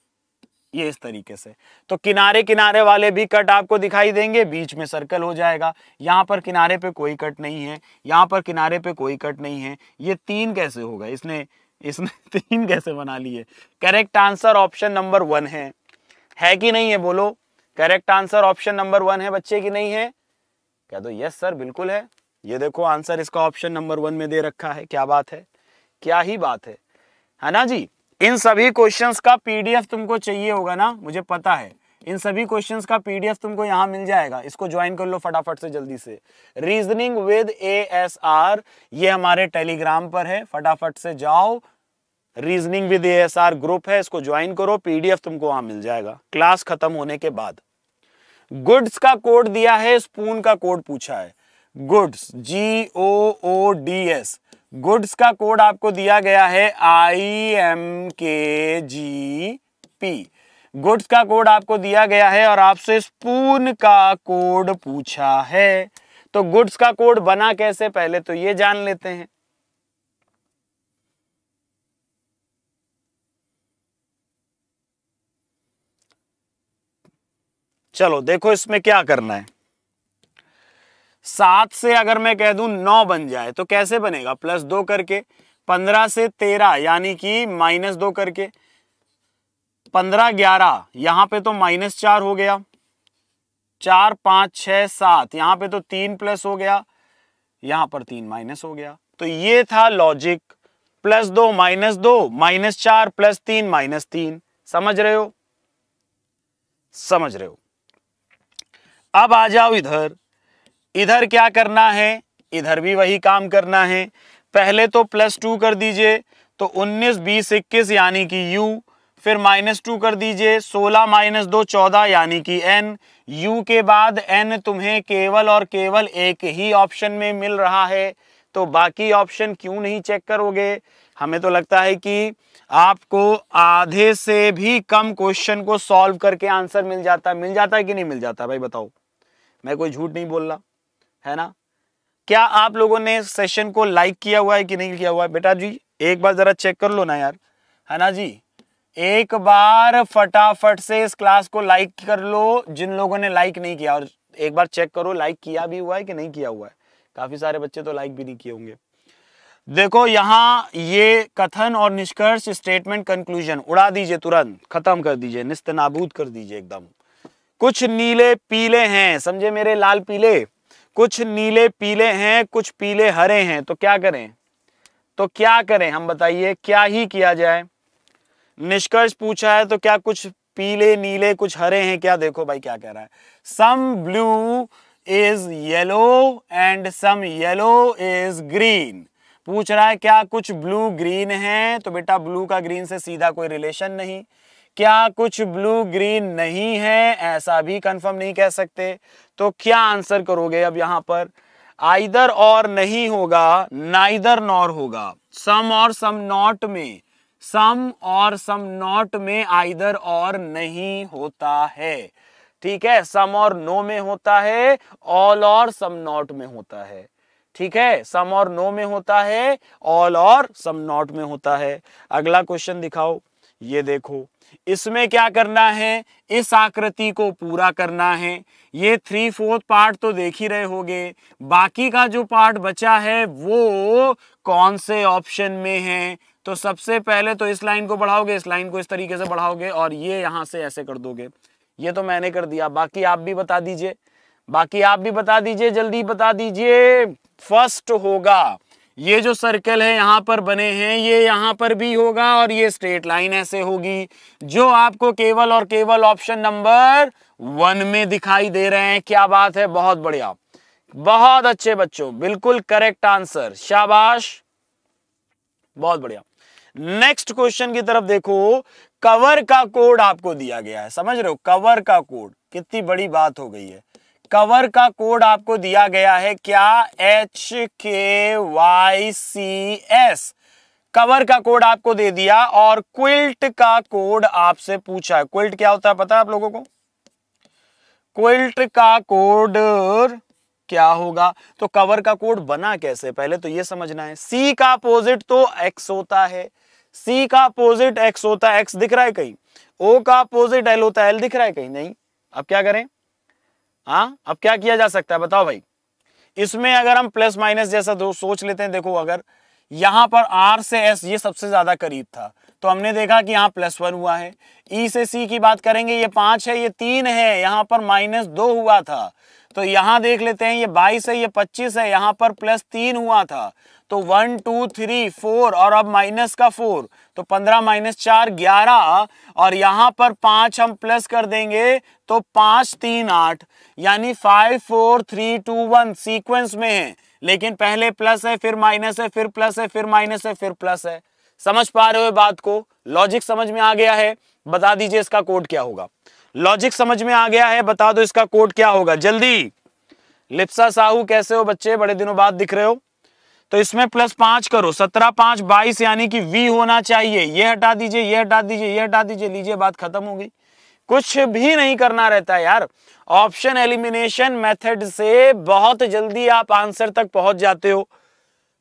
S1: ये इस तरीके से तो किनारे किनारे वाले भी कट आपको दिखाई देंगे बीच में सर्कल हो जाएगा यहाँ पर किनारे पे कोई कट नहीं है यहाँ पर किनारे पे कोई कट नहीं है ये तीन कैसे होगा इसने इसने तीन कैसे बना लिए correct answer option number one है है कि नहीं है बोलो correct answer option number one है बच्चे की नहीं है कह दो यस सर बिल्कुल है ये देखो आंसर इसका ऑप्शन नंबर वन में दे रखा है क्या बात है क्या ही बात है है ना जी इन सभी क्वेश्चंस का पीडीएफ तुमको चाहिए होगा ना मुझे पता है इन सभी क्वेश्चंस का पीडीएफ तुमको यहाँ मिल जाएगा इसको ज्वाइन कर लो फटाफट से जल्दी से रीजनिंग विद आर ये हमारे टेलीग्राम पर है फटाफट से जाओ reasoning with A S R group है इसको ज्वाइन करो पीडीएफ तुमको वहां मिल जाएगा क्लास खत्म होने के बाद गुड्स का कोड दिया है स्पून का कोड पूछा है goods G O O D S goods का कोड आपको दिया गया है I M K G P goods का कोड आपको दिया गया है और आपसे स्पून का कोड पूछा है तो गुड्स का कोड बना कैसे पहले तो ये जान लेते हैं चलो देखो इसमें क्या करना है सात से अगर मैं कह दूं नौ बन जाए तो कैसे बनेगा प्लस दो करके पंद्रह से तेरह यानी कि माइनस दो करके पंद्रह ग्यारह यहां पे तो माइनस चार हो गया चार पांच छह सात यहां पे तो तीन प्लस हो गया यहां पर तीन माइनस हो गया तो ये था लॉजिक प्लस दो माइनस दो माइनस चार प्लस तीन माइनस तीन समझ रहे हो समझ रहे हो अब आ जाओ इधर इधर क्या करना है इधर भी वही काम करना है पहले तो प्लस टू कर दीजिए तो 19 बीस इक्कीस यानी कि u फिर माइनस टू कर दीजिए 16 माइनस दो चौदह यानी कि n u के बाद n तुम्हें केवल और केवल एक ही ऑप्शन में मिल रहा है तो बाकी ऑप्शन क्यों नहीं चेक करोगे हमें तो लगता है कि आपको आधे से भी कम क्वेश्चन को सॉल्व करके आंसर मिल जाता मिल जाता है कि नहीं मिल जाता भाई बताओ मैं कोई झूठ नहीं बोल रहा है ना क्या आप लोगों ने सेशन को लाइक किया हुआ है कि नहीं किया हुआ है बेटा जी एक बार जरा चेक कर लो ना यार है ना जी एक बार फटाफट से इस क्लास को लाइक कर लो जिन लोगों ने लाइक नहीं किया और एक बार चेक करो लाइक किया भी हुआ है कि नहीं किया हुआ है काफी सारे बच्चे तो लाइक भी नहीं किए होंगे देखो यहाँ ये कथन और निष्कर्ष स्टेटमेंट कंक्लूजन उड़ा दीजिए तुरंत खत्म कर दीजिए निस्त कर दीजिए एकदम कुछ नीले पीले हैं समझे मेरे लाल पीले कुछ नीले पीले हैं कुछ पीले हरे हैं तो क्या करें तो क्या करें हम बताइए क्या ही किया जाए निष्कर्ष पूछा है तो क्या कुछ पीले नीले कुछ हरे हैं क्या देखो भाई क्या कह रहा है some blue is yellow and some yellow is green पूछ रहा है क्या कुछ ब्लू ग्रीन है तो बेटा ब्लू का ग्रीन से सीधा कोई रिलेशन नहीं क्या कुछ ब्लू ग्रीन नहीं है ऐसा भी कंफर्म नहीं कह सकते तो क्या आंसर करोगे अब यहां पर आइदर और नहीं होगा नाइदर नॉर होगा सम और सम नॉट में सम और सम नॉट में आइदर और नहीं होता है ठीक है सम और नो में होता है ऑल और सम नॉट में होता है ठीक है सम और नो में होता है ऑल और सम नॉट में होता है अगला क्वेश्चन दिखाओ ये देखो इसमें क्या करना है इस आकृति को पूरा करना है ये थ्री फोर्थ पार्ट तो देख ही रहे होंगे बाकी का जो पार्ट बचा है वो कौन से ऑप्शन में है तो सबसे पहले तो इस लाइन को बढ़ाओगे इस लाइन को इस तरीके से बढ़ाओगे और ये यहां से ऐसे कर दोगे ये तो मैंने कर दिया बाकी आप भी बता दीजिए बाकी आप भी बता दीजिए जल्दी बता दीजिए फर्स्ट होगा ये जो सर्कल है यहाँ पर बने हैं ये यहाँ पर भी होगा और ये स्ट्रेट लाइन ऐसे होगी जो आपको केवल और केवल ऑप्शन नंबर वन में दिखाई दे रहे हैं क्या बात है बहुत बढ़िया बहुत अच्छे बच्चों बिल्कुल करेक्ट आंसर शाबाश बहुत बढ़िया नेक्स्ट क्वेश्चन की तरफ देखो कवर का कोड आपको दिया गया है समझ रहे हो कवर का कोड कितनी बड़ी बात हो गई है कवर का कोड आपको दिया गया है क्या H K Y C S cover का कोड आपको दे दिया और क्विल्ट का कोड आपसे पूछा है क्विल्ट क्या होता है पता है आप लोगों को क्विल्ट का कोड क्या होगा तो कवर का कोड बना कैसे पहले तो ये समझना है सी का अपोजिट तो एक्स होता है सी का अपोजिट एक्स होता है एक्स दिख रहा है कहीं ओ का अपोजिट एल होता है एल दिख रहा है कहीं नहीं अब क्या करें हाँ अब क्या किया जा सकता है बताओ भाई इसमें अगर हम प्लस माइनस जैसा दो सोच लेते हैं देखो अगर यहां पर आर से एस ये सबसे ज्यादा करीब था तो हमने देखा कि यहाँ प्लस वन हुआ है ई e से सी की बात करेंगे ये पांच है ये तीन है यहाँ पर माइनस दो हुआ था तो यहाँ देख लेते हैं ये बाईस है ये पच्चीस है यहाँ पर प्लस तीन हुआ था तो वन टू थ्री फोर और अब माइनस का फोर तो पंद्रह माइनस चार ग्यारह और यहां पर पांच हम प्लस कर देंगे तो पांच तीन आठ यानी five four three two one sequence में है लेकिन पहले प्लस है फिर माइनस है फिर प्लस है फिर माइनस है फिर प्लस है समझ पा रहे हो बात को लॉजिक समझ में आ गया है बता दीजिए इसका कोड क्या होगा लॉजिक समझ में आ गया है बता दो इसका कोड क्या होगा जल्दी लिप्सा साहू कैसे हो बच्चे बड़े दिनों बाद दिख रहे हो तो इसमें प्लस पांच करो सत्रह पांच बाईस यानी कि वी होना चाहिए ये हटा दीजिए ये हटा दीजिए ये हटा दीजिए लीजिए बात खत्म हो गई कुछ भी नहीं करना रहता है यार ऑप्शन एलिमिनेशन मेथड से बहुत जल्दी आप आंसर तक पहुंच जाते हो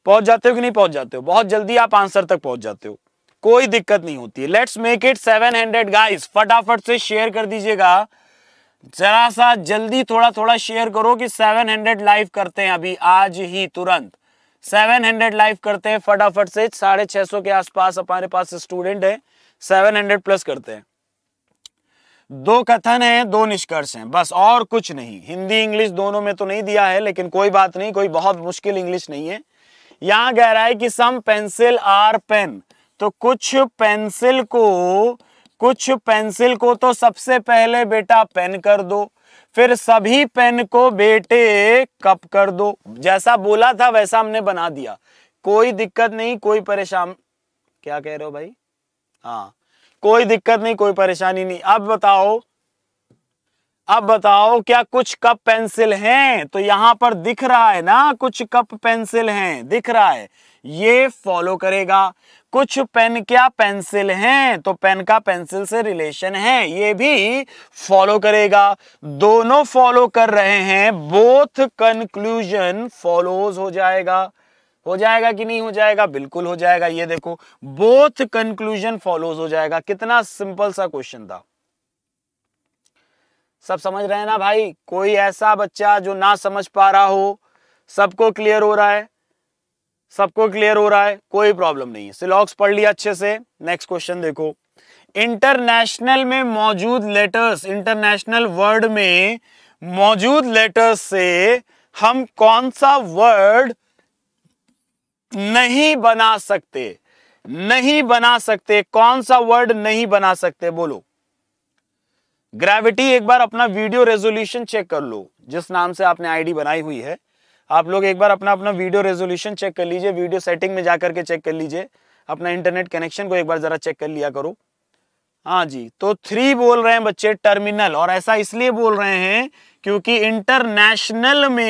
S1: पहुंच जाते हो कि नहीं पहुंच जाते हो बहुत जल्दी आप आंसर तक पहुंच जाते हो कोई दिक्कत नहीं होती है let's make it seven hundred guys फटाफट से शेयर कर दीजिएगा जरा सा जल्दी थोड़ा थोड़ा शेयर करो कि सेवन हंड्रेड लाइव करते हैं अभी आज ही तुरंत सेवन हंड्रेड लाइव करते हैं फटाफट से साढ़े छह सौ के आसपास हमारे पास स्टूडेंट है सेवन हंड्रेड प्लस करते हैं दो कथन है दो निष्कर्ष हैं बस और कुछ नहीं हिंदी इंग्लिश दोनों में तो नहीं दिया है लेकिन कोई बात नहीं कोई बहुत मुश्किल इंग्लिश नहीं है यहां कह रहा है कि सम पेंसिल आर पेन तो कुछ पेंसिल को कुछ पेंसिल को तो सबसे पहले बेटा पेन कर दो फिर सभी पेन को बेटे कप कर दो जैसा बोला था वैसा हमने बना दिया कोई दिक्कत नहीं कोई परेशान क्या कह रहे हो भाई हाँ कोई दिक्कत नहीं कोई परेशानी नहीं अब बताओ अब बताओ क्या कुछ कप पेंसिल हैं तो यहां पर दिख रहा है ना कुछ कप पेंसिल हैं दिख रहा है ये फॉलो करेगा कुछ पेन क्या पेंसिल हैं तो पेन का पेंसिल से रिलेशन है ये भी फॉलो करेगा दोनों फॉलो कर रहे हैं बोथ कंक्लूजन फॉलोज हो जाएगा हो जाएगा कि नहीं हो जाएगा बिल्कुल हो जाएगा ये देखो बोथ कंक्लूजन फॉलोज हो जाएगा कितना सिंपल सा क्वेश्चन था सब समझ रहे हैं ना भाई कोई ऐसा बच्चा जो ना समझ पा रहा हो सबको क्लियर हो रहा है सबको क्लियर हो रहा है कोई प्रॉब्लम नहीं है सिलॉक्स पढ़ लिया अच्छे से नेक्स्ट क्वेश्चन देखो इंटरनेशनल में मौजूद लेटर्स इंटरनेशनल वर्ड में मौजूद लेटर्स से हम कौन सा वर्ड नहीं बना सकते नहीं बना सकते कौन सा वर्ड नहीं बना सकते बोलो ग्रेविटी एक बार अपना वीडियो रेजोल्यूशन चेक कर लो जिस नाम से आपने आईडी बनाई हुई है आप लोग एक बार अपना अपना वीडियो रेजोल्यूशन चेक कर लीजिए वीडियो सेटिंग में जा करके चेक कर लीजिए अपना इंटरनेट कनेक्शन को एक बार ज़रा चेक कर लिया करो हाँ जी तो थ्री बोल रहे हैं बच्चे टर्मिनल और ऐसा इसलिए बोल रहे हैं क्योंकि इंटरनेशनल में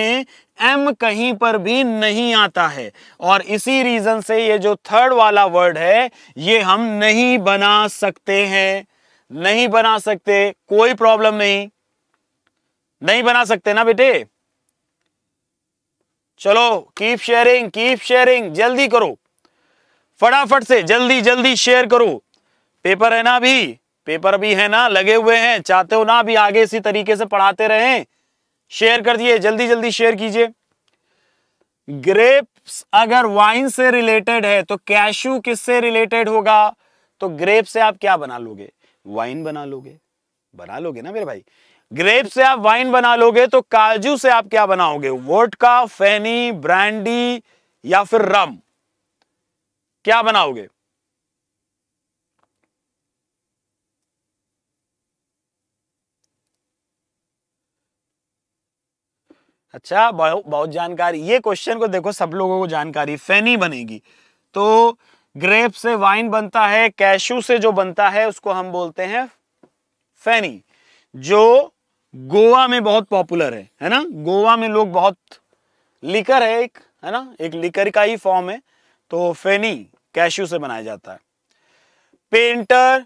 S1: एम कहीं पर भी नहीं आता है और इसी रीजन से ये जो थर्ड वाला वर्ड है ये हम नहीं बना सकते हैं नहीं बना सकते कोई प्रॉब्लम नहीं नहीं बना सकते ना बेटे चलो कीप शेयरिंग कीप शेयरिंग जल्दी करो फटाफट से जल्दी जल्दी शेयर करो पेपर है ना अभी पेपर भी है ना लगे हुए हैं चाहते हो ना अभी आगे इसी तरीके से पढ़ाते रहें शेयर कर दिए जल्दी जल्दी शेयर कीजिए ग्रेप्स अगर वाइन से रिलेटेड है तो कैशू किससे रिलेटेड होगा तो ग्रेप से आप क्या बना लोगे वाइन बना लोगे बना लोगे ना मेरे भाई ग्रेप से आप वाइन बना लोगे तो काजू से आप क्या बनाओगे वोट का फैनी ब्रांडी या फिर रम क्या बनाओगे अच्छा बहुत जानकारी ये क्वेश्चन को देखो सब लोगों को जानकारी फैनी बनेगी तो ग्रेप से वाइन बनता है कैशू से जो बनता है उसको हम बोलते हैं फैनी जो गोवा में बहुत पॉपुलर है है ना गोवा में लोग बहुत लिकर है एक है ना एक लिकर का ही फॉर्म है तो फेनी कैश्यू से बनाया जाता है painter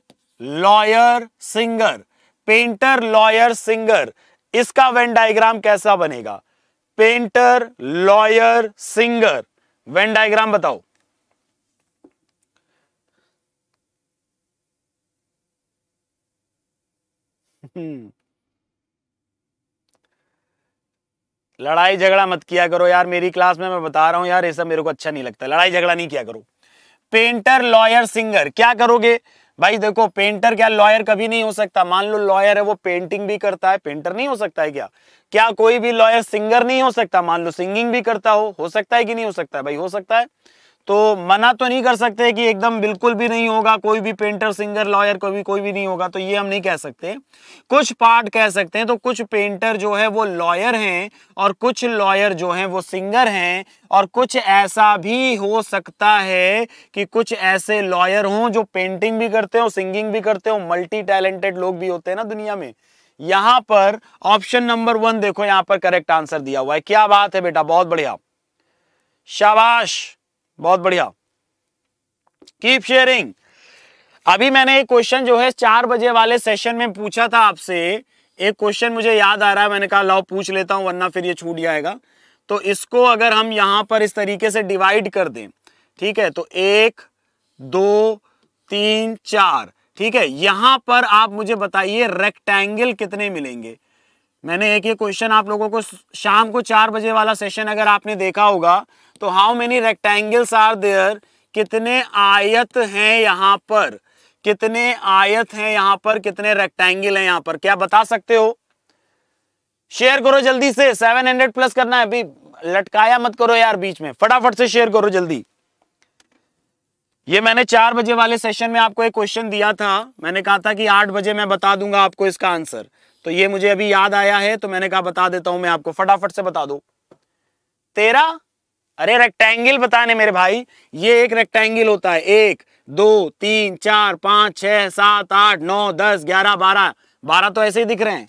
S1: lawyer singer painter lawyer singer इसका वेन डायग्राम कैसा बनेगा painter lawyer singer Venn diagram बताओ हम्म लड़ाई झगड़ा मत किया करो यार मेरी क्लास में मैं बता रहा हूँ यार ये सब मेरे को अच्छा नहीं लगता लड़ाई झगड़ा नहीं किया करो पेंटर लॉयर सिंगर क्या करोगे भाई देखो पेंटर क्या लॉयर कभी नहीं हो सकता मान लो लॉयर है वो पेंटिंग भी करता है पेंटर नहीं हो सकता है क्या क्या कोई भी लॉयर सिंगर नहीं हो सकता मान लो सिंगिंग भी करता हो हो सकता है कि नहीं हो सकता है भाई हो सकता है तो मना तो नहीं कर सकते कि एकदम बिल्कुल भी नहीं होगा कोई भी पेंटर सिंगर लॉयर कोई भी कोई भी नहीं होगा तो ये हम नहीं कह सकते कुछ पार्ट कह सकते हैं तो कुछ पेंटर जो है वो लॉयर हैं और कुछ लॉयर जो हैं वो सिंगर हैं और कुछ ऐसा भी हो सकता है कि कुछ ऐसे लॉयर हों जो पेंटिंग भी करते हो सिंगिंग भी करते हो मल्टी टैलेंटेड लोग भी होते हैं ना दुनिया में यहाँ पर ऑप्शन नंबर वन देखो यहाँ पर करेक्ट आंसर दिया हुआ है क्या बात है बेटा बहुत बढ़िया शाबाश बहुत बढ़िया कीप शेयरिंग अभी मैंने एक क्वेश्चन जो है चार बजे वाले सेशन में पूछा था आपसे एक क्वेश्चन मुझे याद आ रहा है मैंने कहा लाओ पूछ लेता हूं वरना फिर ये छूट जाएगा तो इसको अगर हम यहां पर इस तरीके से डिवाइड कर दें ठीक है तो एक दो तीन चार ठीक है यहां पर आप मुझे बताइए रेक्टेंगल कितने मिलेंगे मैंने एक ये क्वेश्चन आप लोगों को शाम को चार बजे वाला सेशन अगर आपने देखा होगा तो how many rectangles are there कितने आयत हैं यहाँ पर कितने आयत हैं यहाँ पर कितने रेक्टेंगल हैं यहाँ पर क्या बता सकते हो शेयर करो जल्दी से 700 प्लस करना है अभी लटकाया मत करो यार बीच में फटाफट से शेयर करो जल्दी ये मैंने चार बजे वाले सेशन में आपको एक क्वेश्चन दिया था मैंने कहा था कि आठ बजे मैं बता दूंगा आपको इसका आंसर तो ये मुझे अभी याद आया है तो मैंने कहा बता देता हूं मैं आपको फटाफट से बता दो तेरा अरे रेक्टेंगल बताने मेरे भाई ये एक रेक्टेंगल होता है एक दो तीन चार पांच छह सात आठ नौ दस ग्यारह बारह बारह तो ऐसे ही दिख रहे हैं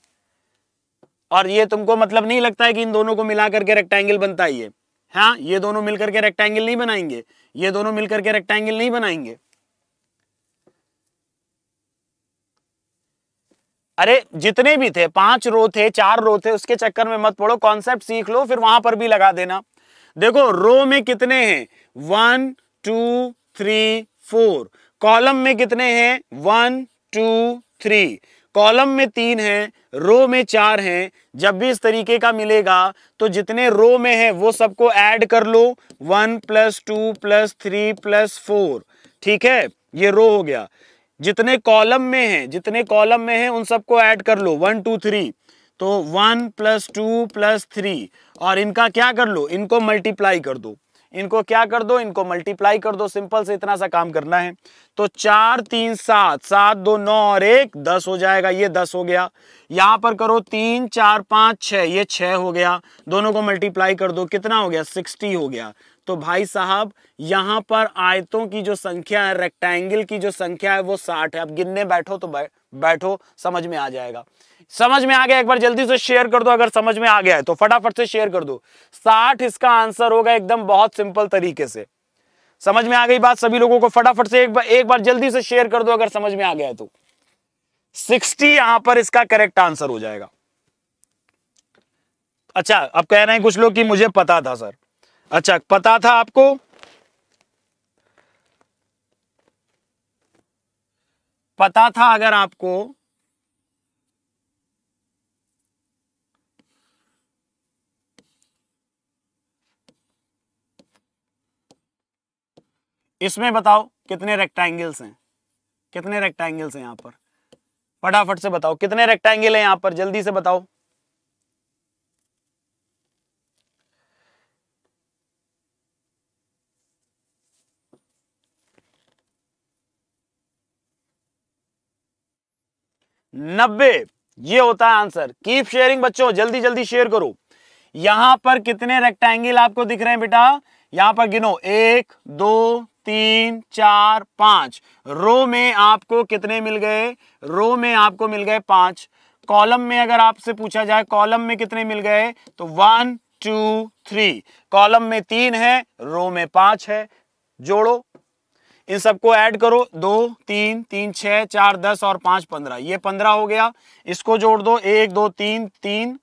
S1: और ये तुमको मतलब नहीं लगता है कि इन दोनों को मिला करके रेक्टेंगल बनता है ये हाँ ये दोनों मिलकर के रेक्टेंगल नहीं बनाएंगे ये दोनों मिलकर के रेक्टेंगल नहीं बनाएंगे अरे जितने भी थे पांच रो थे चार रो थे उसके चक्कर में मत पड़ो कॉन्सेप्ट सीख लो फिर वहां पर भी लगा देना देखो रो में कितने हैं one two three four column में कितने हैं वन टू थ्री कॉलम में तीन हैं रो में चार हैं जब भी इस तरीके का मिलेगा तो जितने रो में हैं वो सबको ऐड कर लो one plus two plus three plus four ठीक है ये रो हो गया जितने कॉलम में हैं जितने कॉलम में हैं उन सबको ऐड कर लो वन टू थ्री तो one plus two plus three और इनका क्या कर लो इनको मल्टीप्लाई कर दो इनको क्या कर दो इनको मल्टीप्लाई कर दो सिंपल से इतना सा काम करना है तो चार तीन सात सात दो नौ और एक दस हो जाएगा ये दस हो गया यहां पर करो तीन चार पांच छ ये छह हो गया दोनों को मल्टीप्लाई कर दो कितना हो गया सिक्सटी हो गया तो भाई साहब यहां पर आयतों की जो संख्या है रेक्टेंगल की जो संख्या है वो साठ है अब गिनने बैठो तो बैठो समझ में आ जाएगा समझ में आ गया एक बार जल्दी से शेयर कर दो अगर समझ में आ गया है तो फटाफट से शेयर कर दो साठ इसका आंसर होगा एकदम बहुत सिंपल तरीके से समझ में आ गई बात सभी लोगों को फटाफट से एक बार एक बार जल्दी से शेयर कर दो अगर समझ में आ गया है तो सिक्सटी यहां पर इसका करेक्ट आंसर हो जाएगा अच्छा अब कह रहे हैं कुछ लोग कि मुझे पता था सर अच्छा पता था आपको पता था अगर आपको इसमें बताओ कितने रेक्टेंगल्स हैं कितने रेक्टेंगल्स हैं यहाँ पर फटाफट से बताओ कितने रेक्टेंगल हैं यहाँ पर जल्दी से बताओ नब्बे ये होता है आंसर कीप शेयरिंग बच्चों जल्दी जल्दी शेयर करो यहां पर कितने रेक्टेंगल आपको दिख रहे हैं बेटा यहां पर गिनो एक दो तीन चार पांच रो में आपको कितने मिल गए रो में आपको मिल गए पांच कॉलम में अगर आपसे पूछा जाए कॉलम में कितने मिल गए तो वन टू थ्री कॉलम में तीन है रो में पांच है जोड़ो इन सबको ऐड करो दो तीन तीन छह चार दस और पांच पंद्रह ये पंद्रह हो गया इसको जोड़ दो एक दो तीन तीन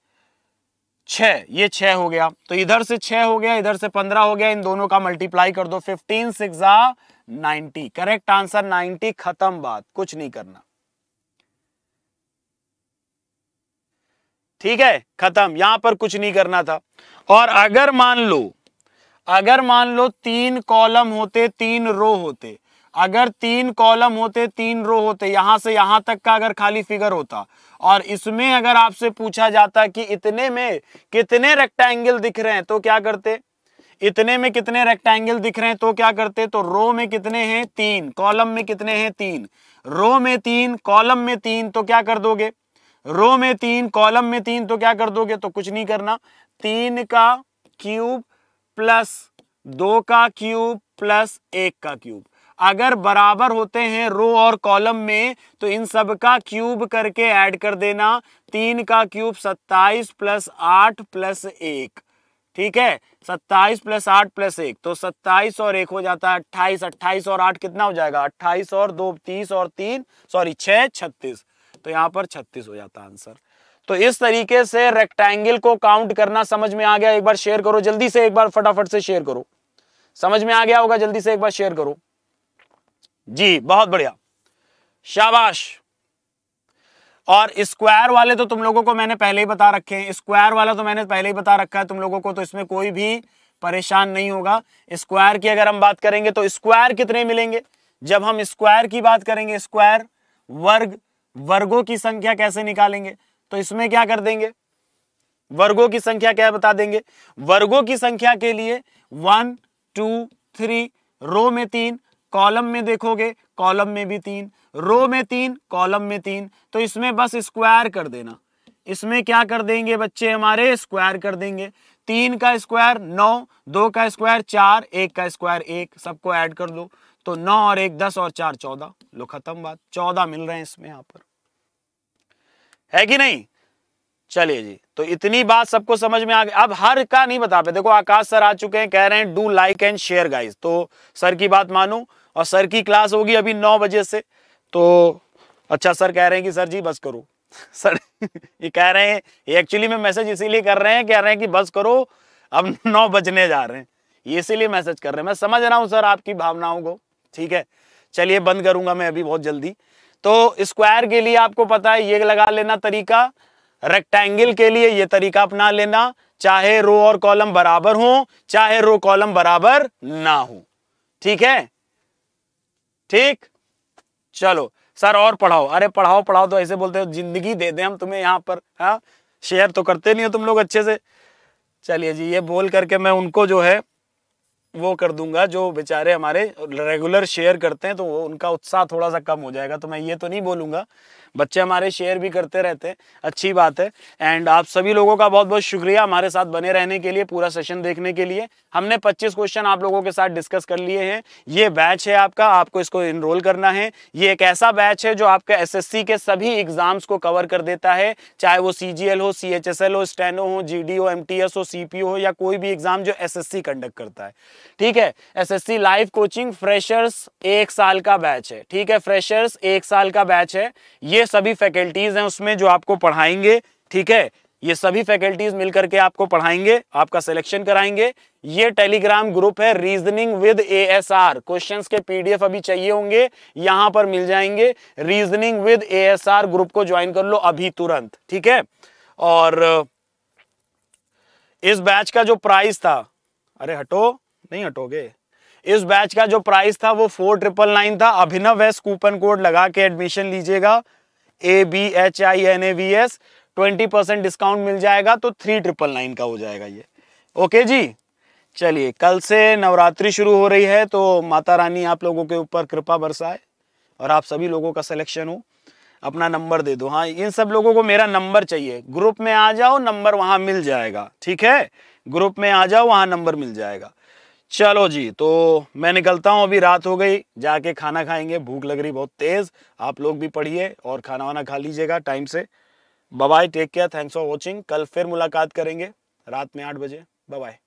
S1: छः ये छः हो गया तो इधर से छः हो गया इधर से पंद्रह हो गया इन दोनों का मल्टीप्लाई कर दो fifteen six ninety correct answer ninety खत्म बात कुछ नहीं करना ठीक है खत्म यहां पर कुछ नहीं करना था और अगर मान लो अगर मान लो तीन कॉलम होते तीन रो होते अगर तीन कॉलम होते तीन रो होते यहां से यहां तक का अगर खाली फिगर होता और इसमें अगर आपसे पूछा जाता कि इतने में कितने रेक्टेंगल दिख रहे हैं तो क्या करते इतने में कितने रेक्टेंगल दिख रहे हैं तो क्या करते तो रो में कितने हैं तीन कॉलम में कितने हैं तीन रो में तीन कॉलम में तीन तो क्या कर दोगे रो में तीन कॉलम में तीन तो क्या कर दोगे तो कुछ नहीं करना तीन का क्यूब प्लस दो का क्यूब प्लस एक का क्यूब अगर बराबर होते हैं रो और कॉलम में तो इन सब का क्यूब करके ऐड कर देना तीन का क्यूब सत्ताईस प्लस आठ प्लस एक ठीक है सत्ताईस प्लस आठ प्लस एक तो सत्ताईस और एक हो जाता है अट्ठाईस अट्ठाईस और आठ कितना हो जाएगा अट्ठाईस और दो तीस और तीन सॉरी छह छत्तीस तो यहाँ पर छत्तीस हो जाता आंसर तो इस तरीके से रेक्टेंगल को काउंट करना समझ में आ गया एक बार शेयर करो जल्दी से एक बार फटाफट से शेयर करो समझ में आ गया होगा जल्दी से एक बार शेयर करो जी बहुत बढ़िया शाबाश और स्क्वायर वाले तो तुम लोगों को मैंने पहले ही बता रखे हैं स्क्वायर वाला तो मैंने पहले ही बता रखा है तुम लोगों को तो इसमें कोई भी परेशान नहीं होगा स्क्वायर की अगर हम बात करेंगे तो स्क्वायर कितने मिलेंगे जब हम स्क्वायर की बात करेंगे स्क्वायर वर्ग वर्गों की संख्या कैसे निकालेंगे तो इसमें क्या कर देंगे वर्गों की संख्या क्या बता देंगे वर्गों की संख्या के लिए वन टू थ्री रो में तीन कॉलम में देखोगे कॉलम में भी तीन रो में तीन कॉलम में तीन तो इसमें बस स्क्वायर कर देना इसमें क्या कर देंगे बच्चे हमारे स्क्वायर कर देंगे तीन का स्क्वायर नौ दो का स्क्वायर चार एक का स्क्वायर एक सबको ऐड कर दो तो नौ और एक दस और चार चौदह लो खत्म बात चौदह मिल रहे हैं इसमें यहां पर है कि नहीं चलिए जी तो इतनी बात सबको समझ में आ गई अब हर का नहीं बता पे देखो आकाश सर आ चुके हैं कह रहे हैं do like and share guys तो सर की बात मानू और सर की क्लास होगी अभी नौ बजे से तो अच्छा सर कह रहे हैं कि सर जी बस करो सर ये कह रहे हैं ये एक्चुअली में मैसेज इसीलिए कर रहे हैं कह रहे हैं कि बस करो अब नौ बजने जा रहे हैं ये इसीलिए मैसेज कर रहे हैं मैं समझ रहा हूँ सर आपकी भावनाओं को ठीक है चलिए बंद करूंगा मैं अभी बहुत जल्दी तो स्क्वायर के लिए आपको पता है ये लगा लेना तरीका रेक्टेंगल के लिए ये तरीका अपना लेना चाहे रो और कॉलम बराबर हो चाहे रो कॉलम बराबर ना हो ठीक है ठीक चलो सर और पढ़ाओ अरे पढ़ाओ पढ़ाओ तो ऐसे बोलते हो जिंदगी दे दे हम तुम्हें यहाँ पर हाँ शेयर तो करते नहीं हो तुम लोग अच्छे से चलिए जी ये बोल करके मैं उनको जो है वो कर दूंगा जो बेचारे हमारे रेगुलर शेयर करते हैं तो वो उनका उत्साह थोड़ा सा कम हो जाएगा तो मैं ये तो नहीं बोलूंगा बच्चे हमारे शेयर भी करते रहते हैं अच्छी बात है एंड आप सभी लोगों का बहुत बहुत शुक्रिया हमारे साथ बने रहने के लिए पूरा सेशन देखने के लिए हमने 25 क्वेश्चन आप लोगों के साथ डिस्कस कर लिए हैं ये बैच है आपका आपको इसको इनरोल करना है ये एक ऐसा बैच है जो आपका एस के सभी एग्जाम्स को कवर कर देता है चाहे वो सी हो सी हो स्टेनो हो जीडीओ एमटीएस हो सीपीओ हो या कोई भी एग्जाम जो एस कंडक्ट करता है ठीक है एस लाइव कोचिंग फ्रेशर्स एक साल का बैच है ठीक है फ्रेशर्स एक साल का बैच है ये सभी फैकल्टीज हैं उसमें जो आपको पढ़ाएंगे ठीक है ये सभी फैकल्टीज मिलकर के आपको पढ़ाएंगे आपका सिलेक्शन कराएंगे ये टेलीग्राम ग्रुप है रीजनिंग विद एएसआर क्वेश्चंस के पीडीएफ अभी चाहिए होंगे यहां पर मिल जाएंगे रीजनिंग विद एएसआर ग्रुप को ज्वाइन कर लो अभी तुरंत ठीक है और इस बैच का जो प्राइस था अरे हटो नहीं हटोगे इस बैच का जो प्राइस था वो फोर ट्रिपल नाइन था अभिनव एस कूपन कोड लगा के एडमिशन लीजिएगा A B H I N A V S twenty percent discount मिल जाएगा तो थ्री ट्रिपल नाइन का हो जाएगा ये ओके जी चलिए कल से नवरात्रि शुरू हो रही है तो माता रानी आप लोगों के ऊपर कृपा बरसाए और आप सभी लोगों का सिलेक्शन हो अपना नंबर दे दो हाँ इन सब लोगों को मेरा नंबर चाहिए ग्रुप में आ जाओ नंबर वहाँ मिल जाएगा ठीक है ग्रुप में आ जाओ वहाँ नंबर मिल जाएगा चलो जी तो मैं निकलता हूँ अभी रात हो गई जाके खाना खाएंगे भूख लग रही बहुत तेज़ आप लोग भी पढ़िए और खाना वाना खा लीजिएगा टाइम से bye take care thanks for watching कल फिर मुलाकात करेंगे रात में आठ बजे बाय